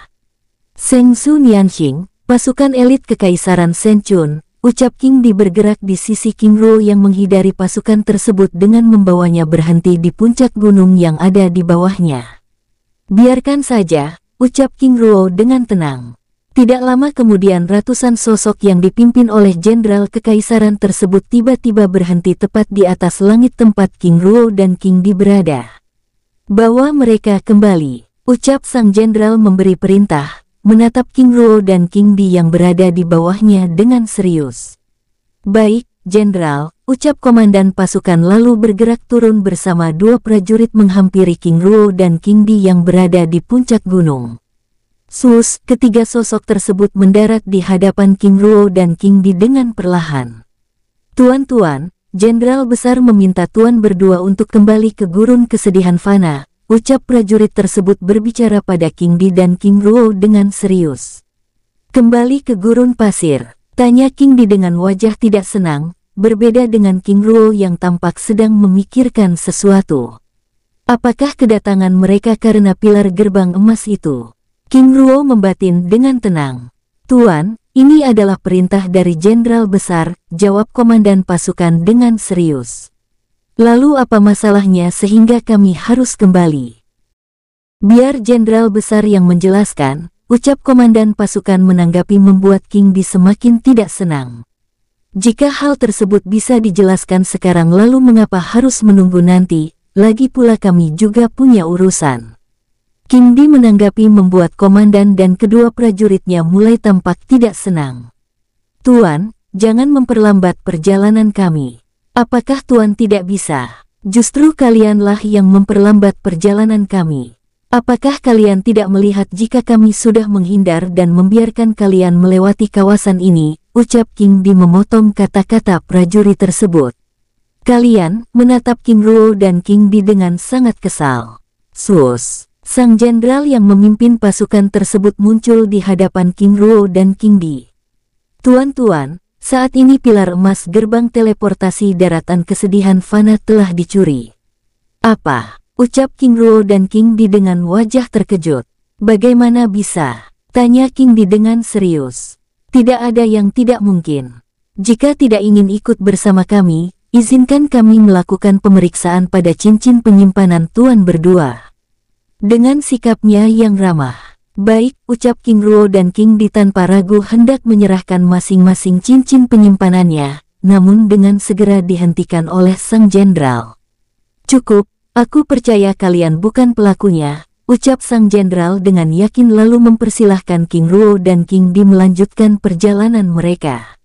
Seng Su Nianxing, pasukan elit kekaisaran Senchun, ucap King Di bergerak di sisi King Ruo yang menghindari pasukan tersebut dengan membawanya berhenti di puncak gunung yang ada di bawahnya. Biarkan saja, ucap King Ruo dengan tenang. Tidak lama kemudian ratusan sosok yang dipimpin oleh jenderal kekaisaran tersebut tiba-tiba berhenti tepat di atas langit tempat King Ruo dan King Di berada. Bawa mereka kembali, ucap sang jenderal memberi perintah, menatap King Ruo dan King Di yang berada di bawahnya dengan serius. Baik, jenderal, ucap komandan pasukan lalu bergerak turun bersama dua prajurit menghampiri King Ruo dan King Di yang berada di puncak gunung. Sus, ketiga sosok tersebut mendarat di hadapan King Ruo dan King Di dengan perlahan. Tuan-tuan, Jenderal Besar meminta tuan berdua untuk kembali ke gurun kesedihan Fana, ucap prajurit tersebut berbicara pada King Di dan King Ruo dengan serius. Kembali ke gurun pasir, tanya King Di dengan wajah tidak senang, berbeda dengan King Ruo yang tampak sedang memikirkan sesuatu. Apakah kedatangan mereka karena pilar gerbang emas itu? King Ruo membatin dengan tenang. Tuan, ini adalah perintah dari Jenderal Besar, jawab Komandan Pasukan dengan serius. Lalu apa masalahnya sehingga kami harus kembali? Biar Jenderal Besar yang menjelaskan, ucap Komandan Pasukan menanggapi membuat King Bi semakin tidak senang. Jika hal tersebut bisa dijelaskan sekarang lalu mengapa harus menunggu nanti, lagi pula kami juga punya urusan. Kindi menanggapi membuat komandan dan kedua prajuritnya mulai tampak tidak senang. Tuan, jangan memperlambat perjalanan kami. Apakah Tuan tidak bisa? Justru kalianlah yang memperlambat perjalanan kami. Apakah kalian tidak melihat jika kami sudah menghindar dan membiarkan kalian melewati kawasan ini? Ucap King Di memotong kata-kata prajurit tersebut. Kalian menatap King Ruo dan King Bi dengan sangat kesal. Sus. Sang jenderal yang memimpin pasukan tersebut muncul di hadapan King Ruo dan King Di. Tuan-tuan, saat ini pilar emas gerbang teleportasi daratan kesedihan Fana telah dicuri. Apa? Ucap King Ruo dan King Di dengan wajah terkejut. Bagaimana bisa? Tanya King Di dengan serius. Tidak ada yang tidak mungkin. Jika tidak ingin ikut bersama kami, izinkan kami melakukan pemeriksaan pada cincin penyimpanan Tuan berdua. Dengan sikapnya yang ramah, baik ucap King Ruo dan King Di tanpa ragu hendak menyerahkan masing-masing cincin penyimpanannya, namun dengan segera dihentikan oleh sang jenderal. Cukup, aku percaya kalian bukan pelakunya, ucap sang jenderal dengan yakin lalu mempersilahkan King Ruo dan King Di melanjutkan perjalanan mereka.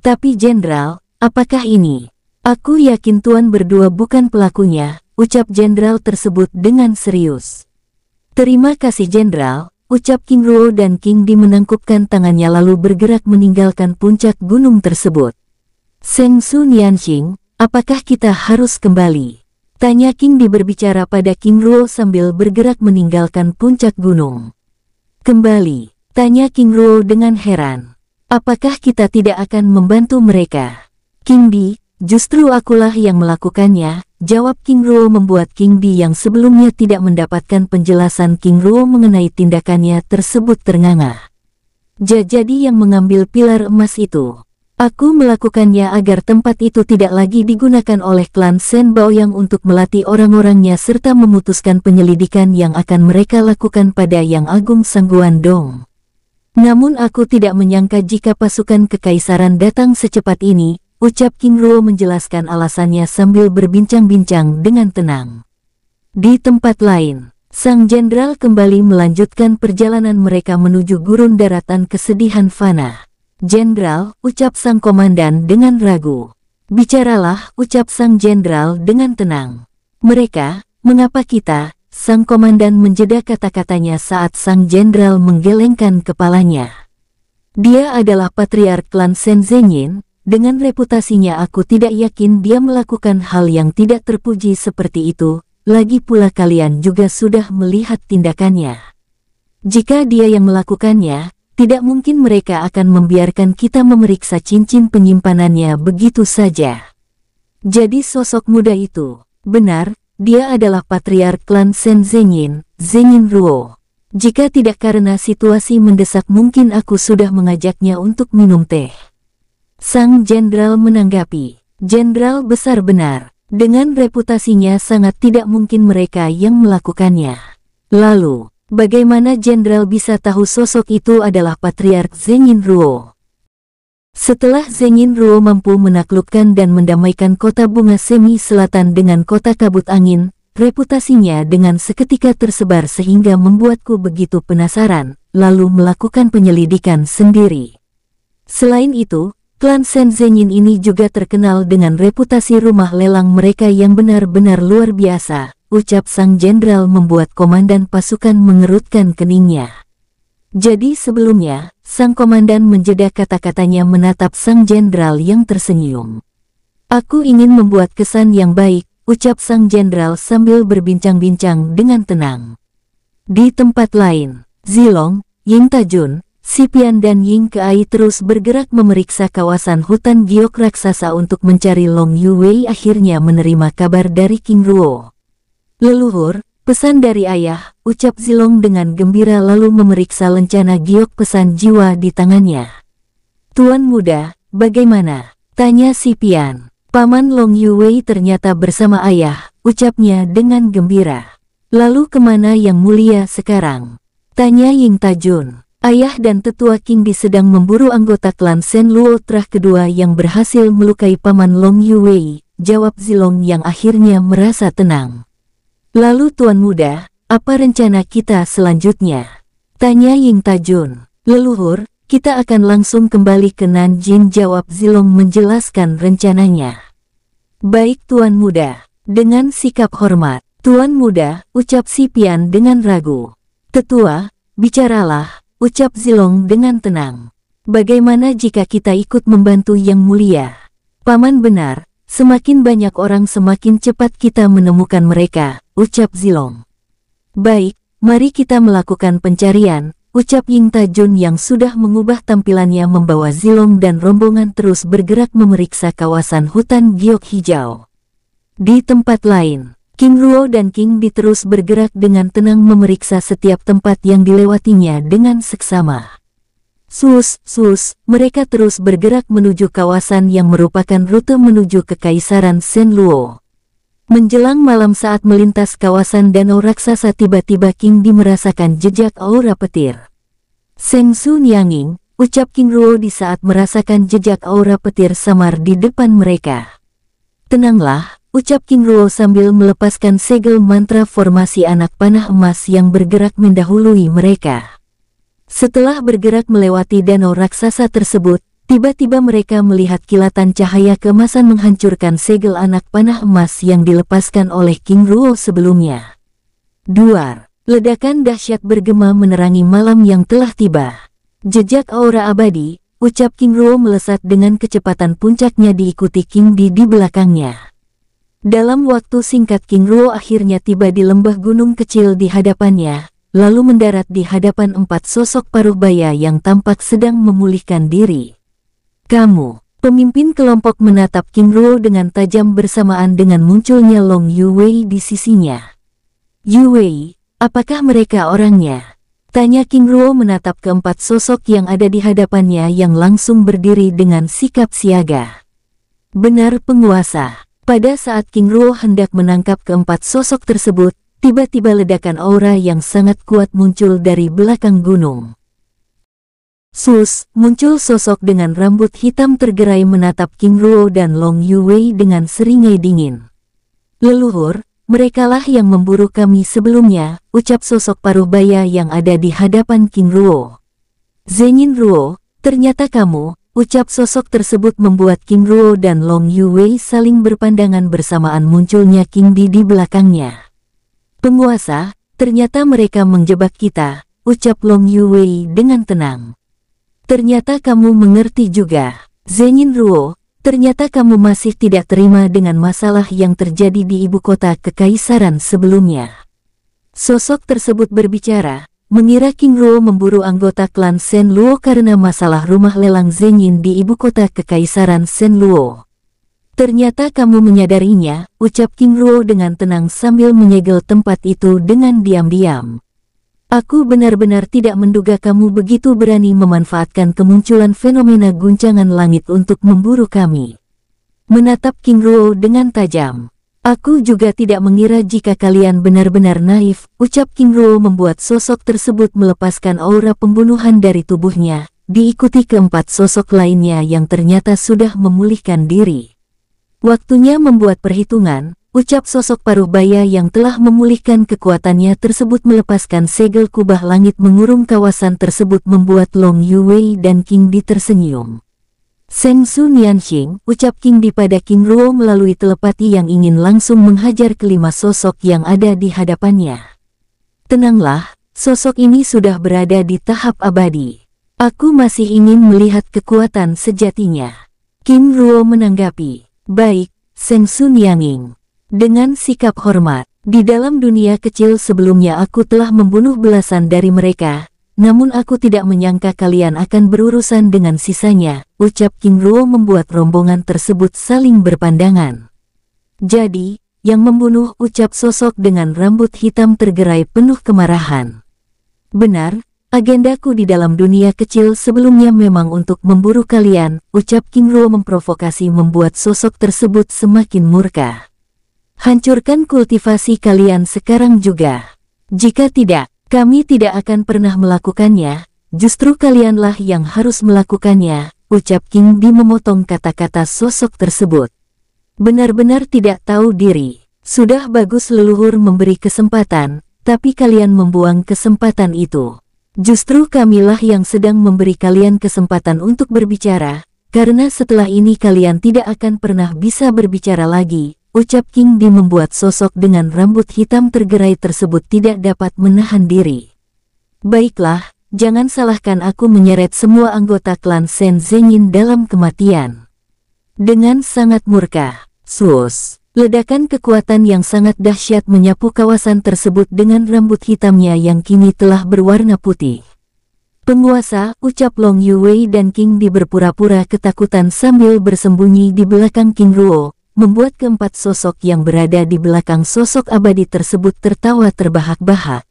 Tapi jenderal, apakah ini? Aku yakin tuan berdua bukan pelakunya, ucap jenderal tersebut dengan serius. Terima kasih jenderal, ucap King Ruo dan King Di menangkupkan tangannya lalu bergerak meninggalkan puncak gunung tersebut. Seng Su Nianxing, apakah kita harus kembali? Tanya King Di berbicara pada King Ruo sambil bergerak meninggalkan puncak gunung. Kembali, tanya King Ruo dengan heran. Apakah kita tidak akan membantu mereka? King Di, justru akulah yang melakukannya, Jawab King Ruo membuat King Di yang sebelumnya tidak mendapatkan penjelasan King Ruo mengenai tindakannya tersebut ternganga. Jadi yang mengambil pilar emas itu. Aku melakukannya agar tempat itu tidak lagi digunakan oleh klan Sen Bao yang untuk melatih orang-orangnya serta memutuskan penyelidikan yang akan mereka lakukan pada Yang Agung Sangguan Dong. Namun aku tidak menyangka jika pasukan kekaisaran datang secepat ini, Ucap King Ruo menjelaskan alasannya sambil berbincang-bincang dengan tenang. Di tempat lain, sang jenderal kembali melanjutkan perjalanan mereka menuju gurun daratan kesedihan Fana. Jenderal, ucap sang komandan dengan ragu. Bicaralah, ucap sang jenderal dengan tenang. Mereka, mengapa kita, sang komandan menjeda kata-katanya saat sang jenderal menggelengkan kepalanya. Dia adalah patriark klan Senzenyin, dengan reputasinya aku tidak yakin dia melakukan hal yang tidak terpuji seperti itu, lagi pula kalian juga sudah melihat tindakannya. Jika dia yang melakukannya, tidak mungkin mereka akan membiarkan kita memeriksa cincin penyimpanannya begitu saja. Jadi sosok muda itu, benar, dia adalah patriark klan Sen Zengin, Zengin Ruo. Jika tidak karena situasi mendesak mungkin aku sudah mengajaknya untuk minum teh. Sang jenderal menanggapi, jenderal besar benar, dengan reputasinya sangat tidak mungkin mereka yang melakukannya. Lalu, bagaimana jenderal bisa tahu sosok itu adalah Patriark Zengin Ruo? Setelah Zengin Ruo mampu menaklukkan dan mendamaikan kota bunga semi selatan dengan kota kabut angin, reputasinya dengan seketika tersebar sehingga membuatku begitu penasaran, lalu melakukan penyelidikan sendiri. Selain itu, Klan Senzenin ini juga terkenal dengan reputasi rumah lelang mereka yang benar-benar luar biasa, ucap sang jenderal membuat komandan pasukan mengerutkan keningnya. Jadi sebelumnya, sang komandan menjeda kata-katanya menatap sang jenderal yang tersenyum. Aku ingin membuat kesan yang baik, ucap sang jenderal sambil berbincang-bincang dengan tenang. Di tempat lain, Zilong, Ying Tajun, Sipian dan Ying Kai terus bergerak memeriksa kawasan hutan giok raksasa untuk mencari Long Wei akhirnya menerima kabar dari King Ruo. Leluhur, pesan dari ayah, ucap Zilong dengan gembira lalu memeriksa lencana giok pesan jiwa di tangannya. Tuan muda, bagaimana? Tanya Sipian. Paman Long Wei ternyata bersama ayah, ucapnya dengan gembira. Lalu kemana yang mulia sekarang? Tanya Ying Tajun ayah dan tetua King di sedang memburu anggota klan Sen Luo Trah kedua yang berhasil melukai paman Long Yuwei, jawab Zilong yang akhirnya merasa tenang. Lalu Tuan Muda, apa rencana kita selanjutnya? Tanya Ying Tajun. Leluhur, kita akan langsung kembali ke Nanjing jawab Zilong menjelaskan rencananya. Baik Tuan Muda, dengan sikap hormat. Tuan Muda, ucap Sipian dengan ragu. Tetua, bicaralah, ucap Zilong dengan tenang. Bagaimana jika kita ikut membantu yang mulia? Paman benar, semakin banyak orang semakin cepat kita menemukan mereka, ucap Zilong. Baik, mari kita melakukan pencarian, ucap Ying Tajun yang sudah mengubah tampilannya membawa Zilong dan rombongan terus bergerak memeriksa kawasan hutan giok hijau. Di tempat lain, King Ruo dan King Bi terus bergerak dengan tenang memeriksa setiap tempat yang dilewatinya dengan seksama. Sus, sus, mereka terus bergerak menuju kawasan yang merupakan rute menuju ke Kekaisaran Luo. Menjelang malam saat melintas kawasan danau raksasa tiba-tiba King Bi merasakan jejak aura petir. Seng Su Yanging, ucap King Ruo di saat merasakan jejak aura petir samar di depan mereka. Tenanglah, ucap King Ruo sambil melepaskan segel mantra formasi anak panah emas yang bergerak mendahului mereka. Setelah bergerak melewati danau raksasa tersebut, tiba-tiba mereka melihat kilatan cahaya kemasan menghancurkan segel anak panah emas yang dilepaskan oleh King Ruo sebelumnya. Duar, ledakan dahsyat bergema menerangi malam yang telah tiba. Jejak aura abadi, ucap King Ruo melesat dengan kecepatan puncaknya diikuti King Di di belakangnya. Dalam waktu singkat King Ruo akhirnya tiba di lembah gunung kecil di hadapannya, lalu mendarat di hadapan empat sosok paruh baya yang tampak sedang memulihkan diri. Kamu, pemimpin kelompok menatap King Ruo dengan tajam bersamaan dengan munculnya Long Yuwei di sisinya. Yuwei, apakah mereka orangnya? Tanya King Ruo menatap keempat sosok yang ada di hadapannya yang langsung berdiri dengan sikap siaga. Benar penguasa, pada saat King Ruo hendak menangkap keempat sosok tersebut, tiba-tiba ledakan aura yang sangat kuat muncul dari belakang gunung. Sus, muncul sosok dengan rambut hitam tergerai menatap King Ruo dan Long Yuwei dengan seringai dingin. Leluhur, merekalah yang memburu kami sebelumnya, ucap sosok paruh baya yang ada di hadapan King Ruo. Zengin Ruo, ternyata kamu, Ucap sosok tersebut membuat King Ruo dan Long Yuwei saling berpandangan bersamaan munculnya King Di di belakangnya. Penguasa, ternyata mereka menjebak kita, ucap Long Yuwei dengan tenang. Ternyata kamu mengerti juga, Zenin Ruo, ternyata kamu masih tidak terima dengan masalah yang terjadi di ibu kota kekaisaran sebelumnya. Sosok tersebut berbicara, mengira King Luo memburu anggota klan Shen Luo karena masalah rumah lelang Zenyin di ibu kota Kekaisaran Shen Luo. Ternyata kamu menyadarinya, ucap King Luo dengan tenang sambil menyegel tempat itu dengan diam-diam. Aku benar-benar tidak menduga kamu begitu berani memanfaatkan kemunculan fenomena guncangan langit untuk memburu kami. Menatap King Luo dengan tajam. Aku juga tidak mengira jika kalian benar-benar naif, ucap King Ruo membuat sosok tersebut melepaskan aura pembunuhan dari tubuhnya, diikuti keempat sosok lainnya yang ternyata sudah memulihkan diri. Waktunya membuat perhitungan, ucap sosok paruh baya yang telah memulihkan kekuatannya tersebut melepaskan segel kubah langit mengurung kawasan tersebut membuat Long Yuwei dan King Di tersenyum. Seng Su Nianxing, ucap King Di pada King Ruo melalui telepati yang ingin langsung menghajar kelima sosok yang ada di hadapannya. Tenanglah, sosok ini sudah berada di tahap abadi. Aku masih ingin melihat kekuatan sejatinya. King Ruo menanggapi, baik, Seng Su Nianxing. Dengan sikap hormat, di dalam dunia kecil sebelumnya aku telah membunuh belasan dari mereka, namun aku tidak menyangka kalian akan berurusan dengan sisanya, ucap King Luo membuat rombongan tersebut saling berpandangan. Jadi, yang membunuh ucap sosok dengan rambut hitam tergerai penuh kemarahan. Benar, agendaku di dalam dunia kecil sebelumnya memang untuk memburu kalian, ucap King Luo memprovokasi membuat sosok tersebut semakin murka. Hancurkan kultivasi kalian sekarang juga. Jika tidak, kami tidak akan pernah melakukannya, justru kalianlah yang harus melakukannya, ucap King Di memotong kata-kata sosok tersebut. Benar-benar tidak tahu diri. Sudah bagus leluhur memberi kesempatan, tapi kalian membuang kesempatan itu. Justru kamilah yang sedang memberi kalian kesempatan untuk berbicara, karena setelah ini kalian tidak akan pernah bisa berbicara lagi, ucap King Di membuat sosok dengan rambut hitam tergerai tersebut tidak dapat menahan diri. Baiklah, jangan salahkan aku menyeret semua anggota klan Sen Zengin dalam kematian. Dengan sangat murka, sus, ledakan kekuatan yang sangat dahsyat menyapu kawasan tersebut dengan rambut hitamnya yang kini telah berwarna putih. Penguasa, ucap Long Yue dan King Di berpura-pura ketakutan sambil bersembunyi di belakang King Ruo, membuat keempat sosok yang berada di belakang sosok abadi tersebut tertawa terbahak-bahak.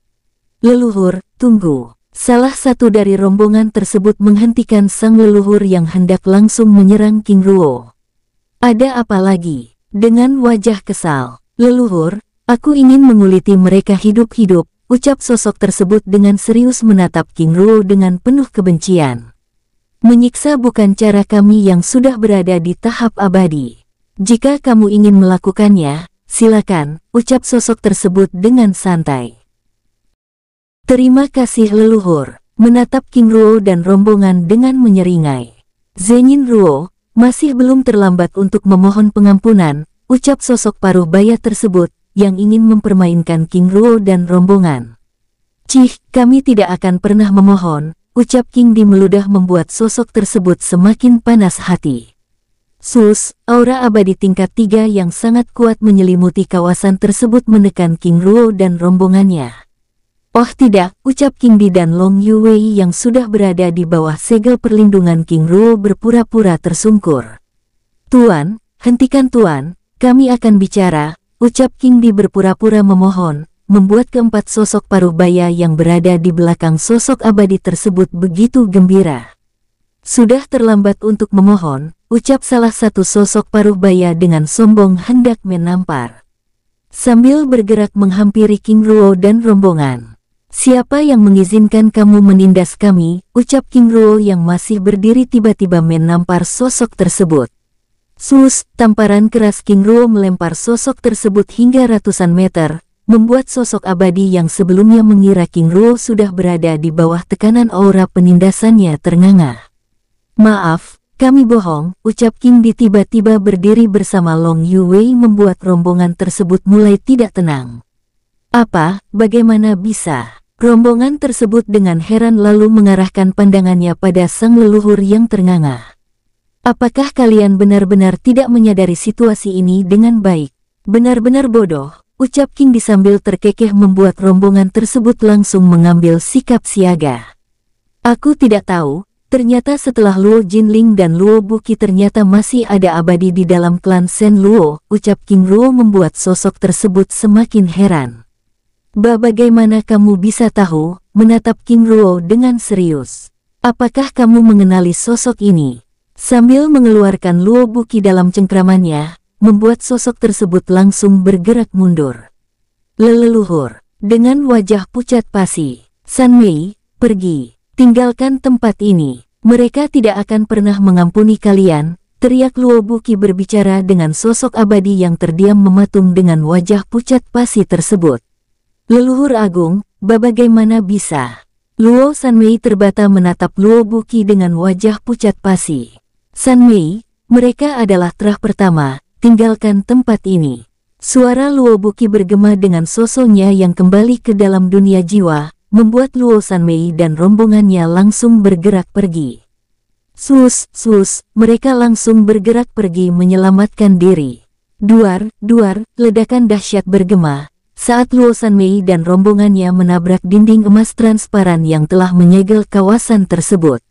Leluhur, tunggu. Salah satu dari rombongan tersebut menghentikan sang leluhur yang hendak langsung menyerang King Ruo. Ada apa lagi? Dengan wajah kesal, leluhur, aku ingin menguliti mereka hidup-hidup, ucap sosok tersebut dengan serius menatap King Ruo dengan penuh kebencian. Menyiksa bukan cara kami yang sudah berada di tahap abadi. Jika kamu ingin melakukannya, silakan, ucap sosok tersebut dengan santai. Terima kasih leluhur, menatap King Ruo dan rombongan dengan menyeringai. Zenin Ruo, masih belum terlambat untuk memohon pengampunan, ucap sosok paruh baya tersebut, yang ingin mempermainkan King Ruo dan rombongan. Cih, kami tidak akan pernah memohon, ucap King Di meludah membuat sosok tersebut semakin panas hati. Sus, aura abadi tingkat tiga yang sangat kuat menyelimuti kawasan tersebut menekan King Ruo dan rombongannya. Oh tidak, ucap King Bi dan Long Yuwei yang sudah berada di bawah segel perlindungan King Ruo berpura-pura tersungkur. Tuan, hentikan Tuan, kami akan bicara, ucap King Bi berpura-pura memohon, membuat keempat sosok paruh baya yang berada di belakang sosok abadi tersebut begitu gembira. Sudah terlambat untuk memohon, ucap salah satu sosok paruh baya dengan sombong hendak menampar. Sambil bergerak menghampiri King Ruo dan rombongan. Siapa yang mengizinkan kamu menindas kami, ucap King Ruo yang masih berdiri tiba-tiba menampar sosok tersebut. Sus, tamparan keras King Ruo melempar sosok tersebut hingga ratusan meter, membuat sosok abadi yang sebelumnya mengira King Ruo sudah berada di bawah tekanan aura penindasannya ternganga. Maaf, kami bohong, ucap King Di tiba-tiba berdiri bersama Long Yuwei membuat rombongan tersebut mulai tidak tenang. Apa, bagaimana bisa? Rombongan tersebut dengan heran lalu mengarahkan pandangannya pada sang leluhur yang ternganga. Apakah kalian benar-benar tidak menyadari situasi ini dengan baik? Benar-benar bodoh, ucap King disambil terkekeh membuat rombongan tersebut langsung mengambil sikap siaga. Aku tidak tahu, Ternyata setelah Luo Jinling dan Luo Buki ternyata masih ada abadi di dalam klan Shen Luo, ucap King Luo membuat sosok tersebut semakin heran. Ba bagaimana kamu bisa tahu, menatap King Luo dengan serius. Apakah kamu mengenali sosok ini? Sambil mengeluarkan Luo Buki dalam cengkramannya, membuat sosok tersebut langsung bergerak mundur. Leleluhur, dengan wajah pucat pasi, San Mei, pergi. Tinggalkan tempat ini. Mereka tidak akan pernah mengampuni kalian, teriak Luo Buki berbicara dengan sosok abadi yang terdiam mematung dengan wajah pucat pasi tersebut. Leluhur agung, bagaimana bisa? Luo Sanmei terbata menatap Luo Buki dengan wajah pucat pasi. Sanmei, mereka adalah terah pertama, tinggalkan tempat ini. Suara Luo Buki bergema dengan sosoknya yang kembali ke dalam dunia jiwa, membuat Luo Sanmei dan rombongannya langsung bergerak pergi. Sus, sus, mereka langsung bergerak pergi menyelamatkan diri. Duar, duar, ledakan dahsyat bergema, saat Luo Sanmei dan rombongannya menabrak dinding emas transparan yang telah menyegel kawasan tersebut.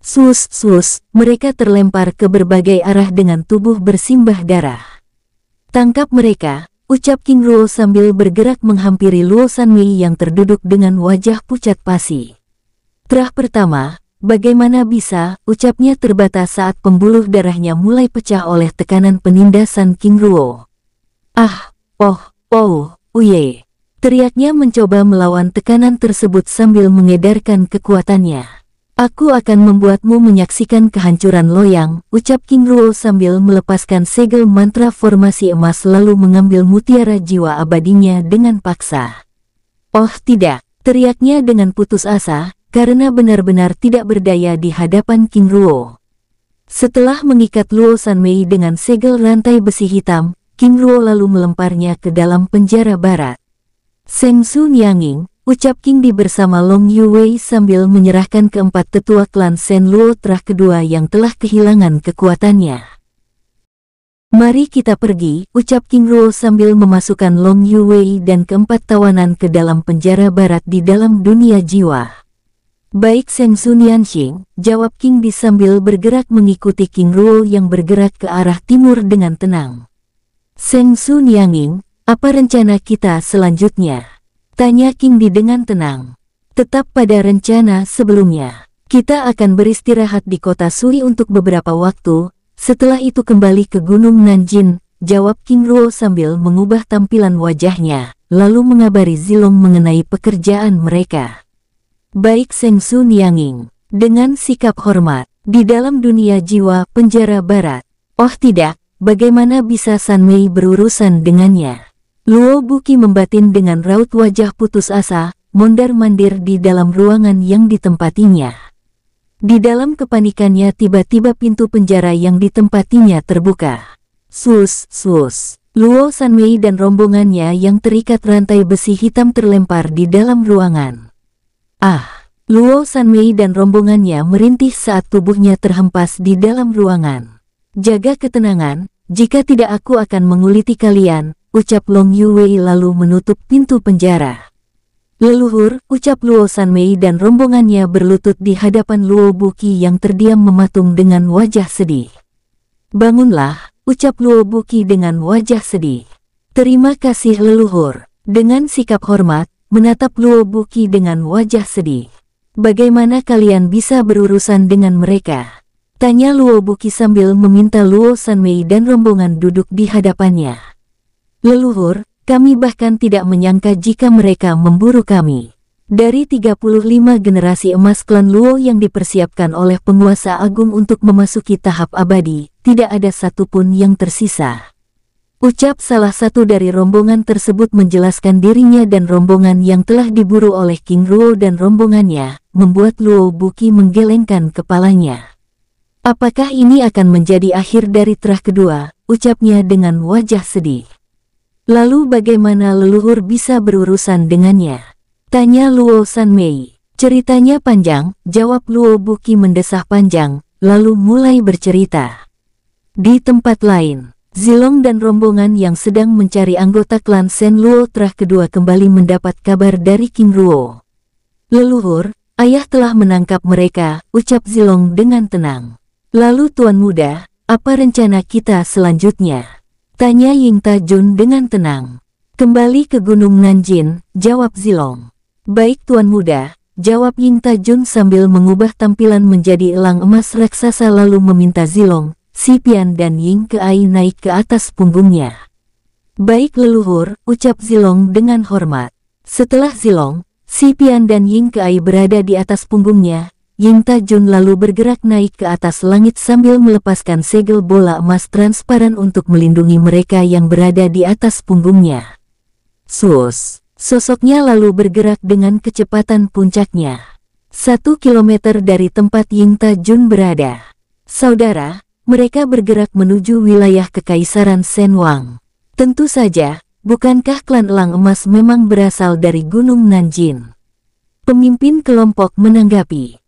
Sus, sus, mereka terlempar ke berbagai arah dengan tubuh bersimbah darah. Tangkap mereka, ucap King Ruo sambil bergerak menghampiri Luo Sanmei yang terduduk dengan wajah pucat pasi. Terah pertama, bagaimana bisa, ucapnya terbatas saat pembuluh darahnya mulai pecah oleh tekanan penindasan King Ruo. Ah, oh, oh, uye. Teriaknya mencoba melawan tekanan tersebut sambil mengedarkan kekuatannya. Aku akan membuatmu menyaksikan kehancuran loyang, ucap King Ruo sambil melepaskan segel mantra formasi emas lalu mengambil mutiara jiwa abadinya dengan paksa. Oh tidak, teriaknya dengan putus asa, karena benar-benar tidak berdaya di hadapan King Ruo. Setelah mengikat Luo Sanmei dengan segel rantai besi hitam, King Ruo lalu melemparnya ke dalam penjara barat. Seng Sun Yanging, ucap King Di bersama Long Yuwei sambil menyerahkan keempat tetua klan Shen Luo Terah kedua yang telah kehilangan kekuatannya. Mari kita pergi, ucap King Ruo sambil memasukkan Long Yuwei dan keempat tawanan ke dalam penjara barat di dalam dunia jiwa. Baik Seng Sun Yanxing, jawab King Di sambil bergerak mengikuti King Ruo yang bergerak ke arah timur dengan tenang. Seng Sun Yanging, apa rencana kita selanjutnya? Tanya King Di dengan tenang. Tetap pada rencana sebelumnya. Kita akan beristirahat di kota Sui untuk beberapa waktu, setelah itu kembali ke Gunung Nanjin, jawab King Ruo sambil mengubah tampilan wajahnya, lalu mengabari Zilong mengenai pekerjaan mereka. Baik Seng Sun Yanging, dengan sikap hormat, di dalam dunia jiwa penjara barat. Oh tidak, bagaimana bisa San Mei berurusan dengannya? Luo Buki membatin dengan raut wajah putus asa, mondar-mandir di dalam ruangan yang ditempatinya. Di dalam kepanikannya tiba-tiba pintu penjara yang ditempatinya terbuka. Sus, sus. Luo Sanmei dan rombongannya yang terikat rantai besi hitam terlempar di dalam ruangan. Ah, Luo Sanmei dan rombongannya merintih saat tubuhnya terhempas di dalam ruangan. Jaga ketenangan, jika tidak aku akan menguliti kalian, ucap Long Yuwei lalu menutup pintu penjara. Leluhur, ucap Luo Sanmei dan rombongannya berlutut di hadapan Luo Buki yang terdiam mematung dengan wajah sedih. Bangunlah, ucap Luo Buki dengan wajah sedih. Terima kasih leluhur. Dengan sikap hormat, menatap Luo Buki dengan wajah sedih. Bagaimana kalian bisa berurusan dengan mereka? Tanya Luo Buki sambil meminta Luo Sanmei dan rombongan duduk di hadapannya. Leluhur, kami bahkan tidak menyangka jika mereka memburu kami. Dari 35 generasi emas klan Luo yang dipersiapkan oleh penguasa agung untuk memasuki tahap abadi, tidak ada satupun yang tersisa. Ucap salah satu dari rombongan tersebut menjelaskan dirinya dan rombongan yang telah diburu oleh King Luo dan rombongannya, membuat Luo Buki menggelengkan kepalanya. Apakah ini akan menjadi akhir dari terah kedua, ucapnya dengan wajah sedih. Lalu bagaimana leluhur bisa berurusan dengannya? Tanya Luo San Mei. Ceritanya panjang, jawab Luo Buki mendesah panjang, lalu mulai bercerita. Di tempat lain, Zilong dan rombongan yang sedang mencari anggota klan Sen Luo Trah kedua kembali mendapat kabar dari King Luo. Leluhur, ayah telah menangkap mereka, ucap Zilong dengan tenang. Lalu Tuan Muda, apa rencana kita selanjutnya? Tanya Ying Tajun dengan tenang. Kembali ke Gunung Nanjin, jawab Zilong. Baik Tuan Muda, jawab Ying Tajun sambil mengubah tampilan menjadi elang emas raksasa lalu meminta Zilong, Sipian dan Ying Ke Ai naik ke atas punggungnya. Baik leluhur, ucap Zilong dengan hormat. Setelah Zilong, Sipian dan Ying Ke Ai berada di atas punggungnya, Ying Jun lalu bergerak naik ke atas langit sambil melepaskan segel bola emas transparan untuk melindungi mereka yang berada di atas punggungnya. Sus, sosoknya lalu bergerak dengan kecepatan puncaknya. Satu kilometer dari tempat Ying Jun berada. Saudara, mereka bergerak menuju wilayah Kekaisaran Wang. Tentu saja, bukankah klan Elang Emas memang berasal dari Gunung Nanjin? Pemimpin kelompok menanggapi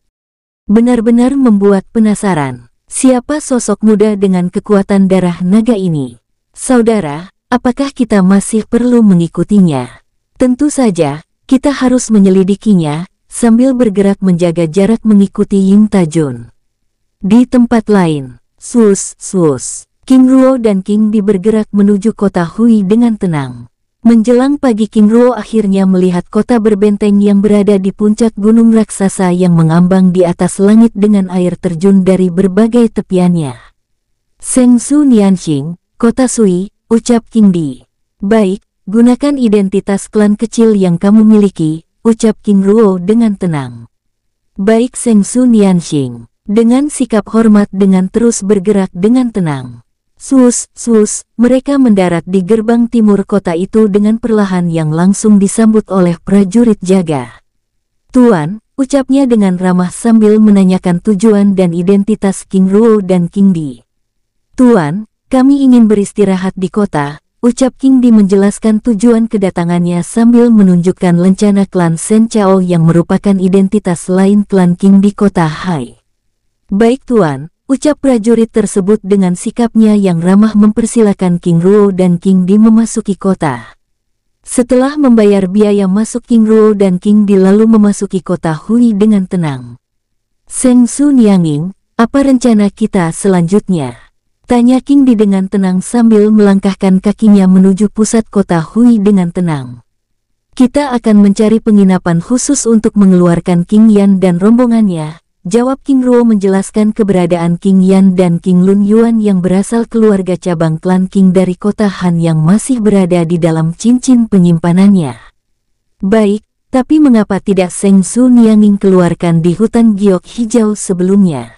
benar-benar membuat penasaran. Siapa sosok muda dengan kekuatan darah naga ini? Saudara, apakah kita masih perlu mengikutinya? Tentu saja, kita harus menyelidikinya sambil bergerak menjaga jarak mengikuti Ying Tajun. Di tempat lain, sus, sus, King Ruo dan King Di bergerak menuju kota Hui dengan tenang. Menjelang pagi King Ruo akhirnya melihat kota berbenteng yang berada di puncak gunung raksasa yang mengambang di atas langit dengan air terjun dari berbagai tepiannya. Su Nianxing, Kota Sui, ucap King Di. Baik, gunakan identitas klan kecil yang kamu miliki, ucap King Ruo dengan tenang. Baik Su Nianxing, dengan sikap hormat dengan terus bergerak dengan tenang. Sus, sus, mereka mendarat di gerbang timur kota itu dengan perlahan yang langsung disambut oleh prajurit jaga. Tuan, ucapnya dengan ramah sambil menanyakan tujuan dan identitas King Ruo dan King Di. Tuan, kami ingin beristirahat di kota, ucap King Di menjelaskan tujuan kedatangannya sambil menunjukkan lencana klan Sen Chao yang merupakan identitas lain klan King di kota Hai. Baik Tuan, ucap prajurit tersebut dengan sikapnya yang ramah mempersilahkan King Ruo dan King Di memasuki kota. Setelah membayar biaya masuk King Ruo dan King Di lalu memasuki kota Hui dengan tenang. Seng Su Niangin, apa rencana kita selanjutnya? Tanya King Di dengan tenang sambil melangkahkan kakinya menuju pusat kota Hui dengan tenang. Kita akan mencari penginapan khusus untuk mengeluarkan King Yan dan rombongannya, Jawab King Ruo menjelaskan keberadaan King Yan dan King Lun Yuan yang berasal keluarga cabang klan King dari kota Han yang masih berada di dalam cincin penyimpanannya. Baik, tapi mengapa tidak Seng Su Nianing keluarkan di hutan giok hijau sebelumnya?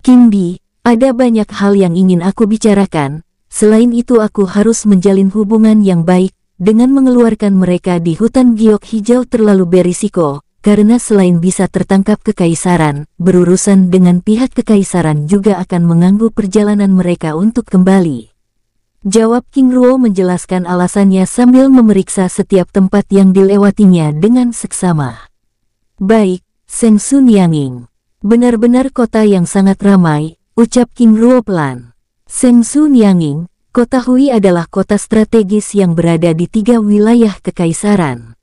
King Di, ada banyak hal yang ingin aku bicarakan, selain itu aku harus menjalin hubungan yang baik, dengan mengeluarkan mereka di hutan giok hijau terlalu berisiko, karena selain bisa tertangkap kekaisaran, berurusan dengan pihak kekaisaran juga akan mengganggu perjalanan mereka untuk kembali. Jawab King Ruo menjelaskan alasannya sambil memeriksa setiap tempat yang dilewatinya dengan seksama. Baik, Seng Sun Yanging. Benar-benar kota yang sangat ramai, ucap King Ruo pelan. Seng Sun Yanging, kota Hui adalah kota strategis yang berada di tiga wilayah kekaisaran.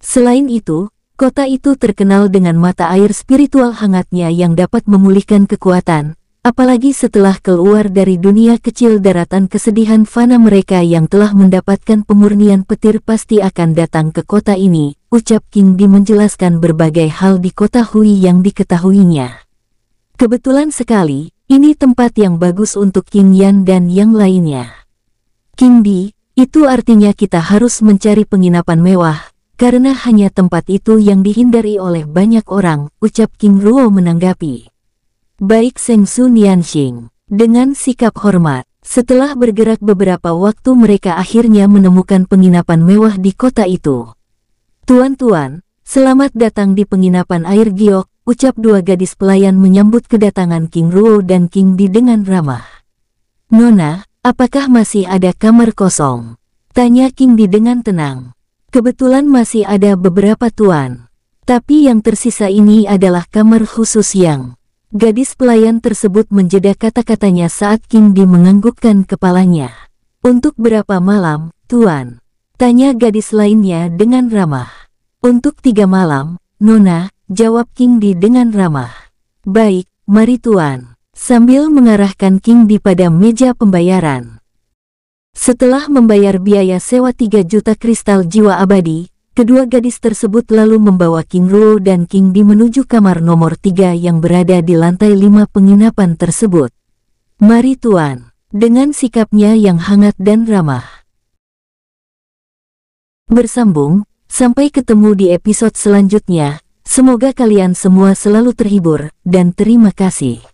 Selain itu, Kota itu terkenal dengan mata air spiritual hangatnya yang dapat memulihkan kekuatan, apalagi setelah keluar dari dunia kecil daratan kesedihan fana mereka yang telah mendapatkan pemurnian petir pasti akan datang ke kota ini, ucap King Di menjelaskan berbagai hal di kota Hui yang diketahuinya. Kebetulan sekali, ini tempat yang bagus untuk King Yan dan yang lainnya. King Di, itu artinya kita harus mencari penginapan mewah, karena hanya tempat itu yang dihindari oleh banyak orang, ucap King Ruo menanggapi. Baik Seng Su Nianxing, dengan sikap hormat, setelah bergerak beberapa waktu mereka akhirnya menemukan penginapan mewah di kota itu. Tuan-tuan, selamat datang di penginapan air giok, ucap dua gadis pelayan menyambut kedatangan King Ruo dan King Di dengan ramah. Nona, apakah masih ada kamar kosong? Tanya King Di dengan tenang. Kebetulan masih ada beberapa tuan. Tapi yang tersisa ini adalah kamar khusus yang gadis pelayan tersebut menjeda kata-katanya saat Di menganggukkan kepalanya. Untuk berapa malam, tuan? Tanya gadis lainnya dengan ramah. Untuk tiga malam, Nona, jawab King Di dengan ramah. Baik, mari tuan. Sambil mengarahkan Di pada meja pembayaran. Setelah membayar biaya sewa 3 juta kristal jiwa abadi, kedua gadis tersebut lalu membawa King Ruo dan King Di menuju kamar nomor 3 yang berada di lantai 5 penginapan tersebut. Mari Tuan, dengan sikapnya yang hangat dan ramah. Bersambung, sampai ketemu di episode selanjutnya. Semoga kalian semua selalu terhibur, dan terima kasih.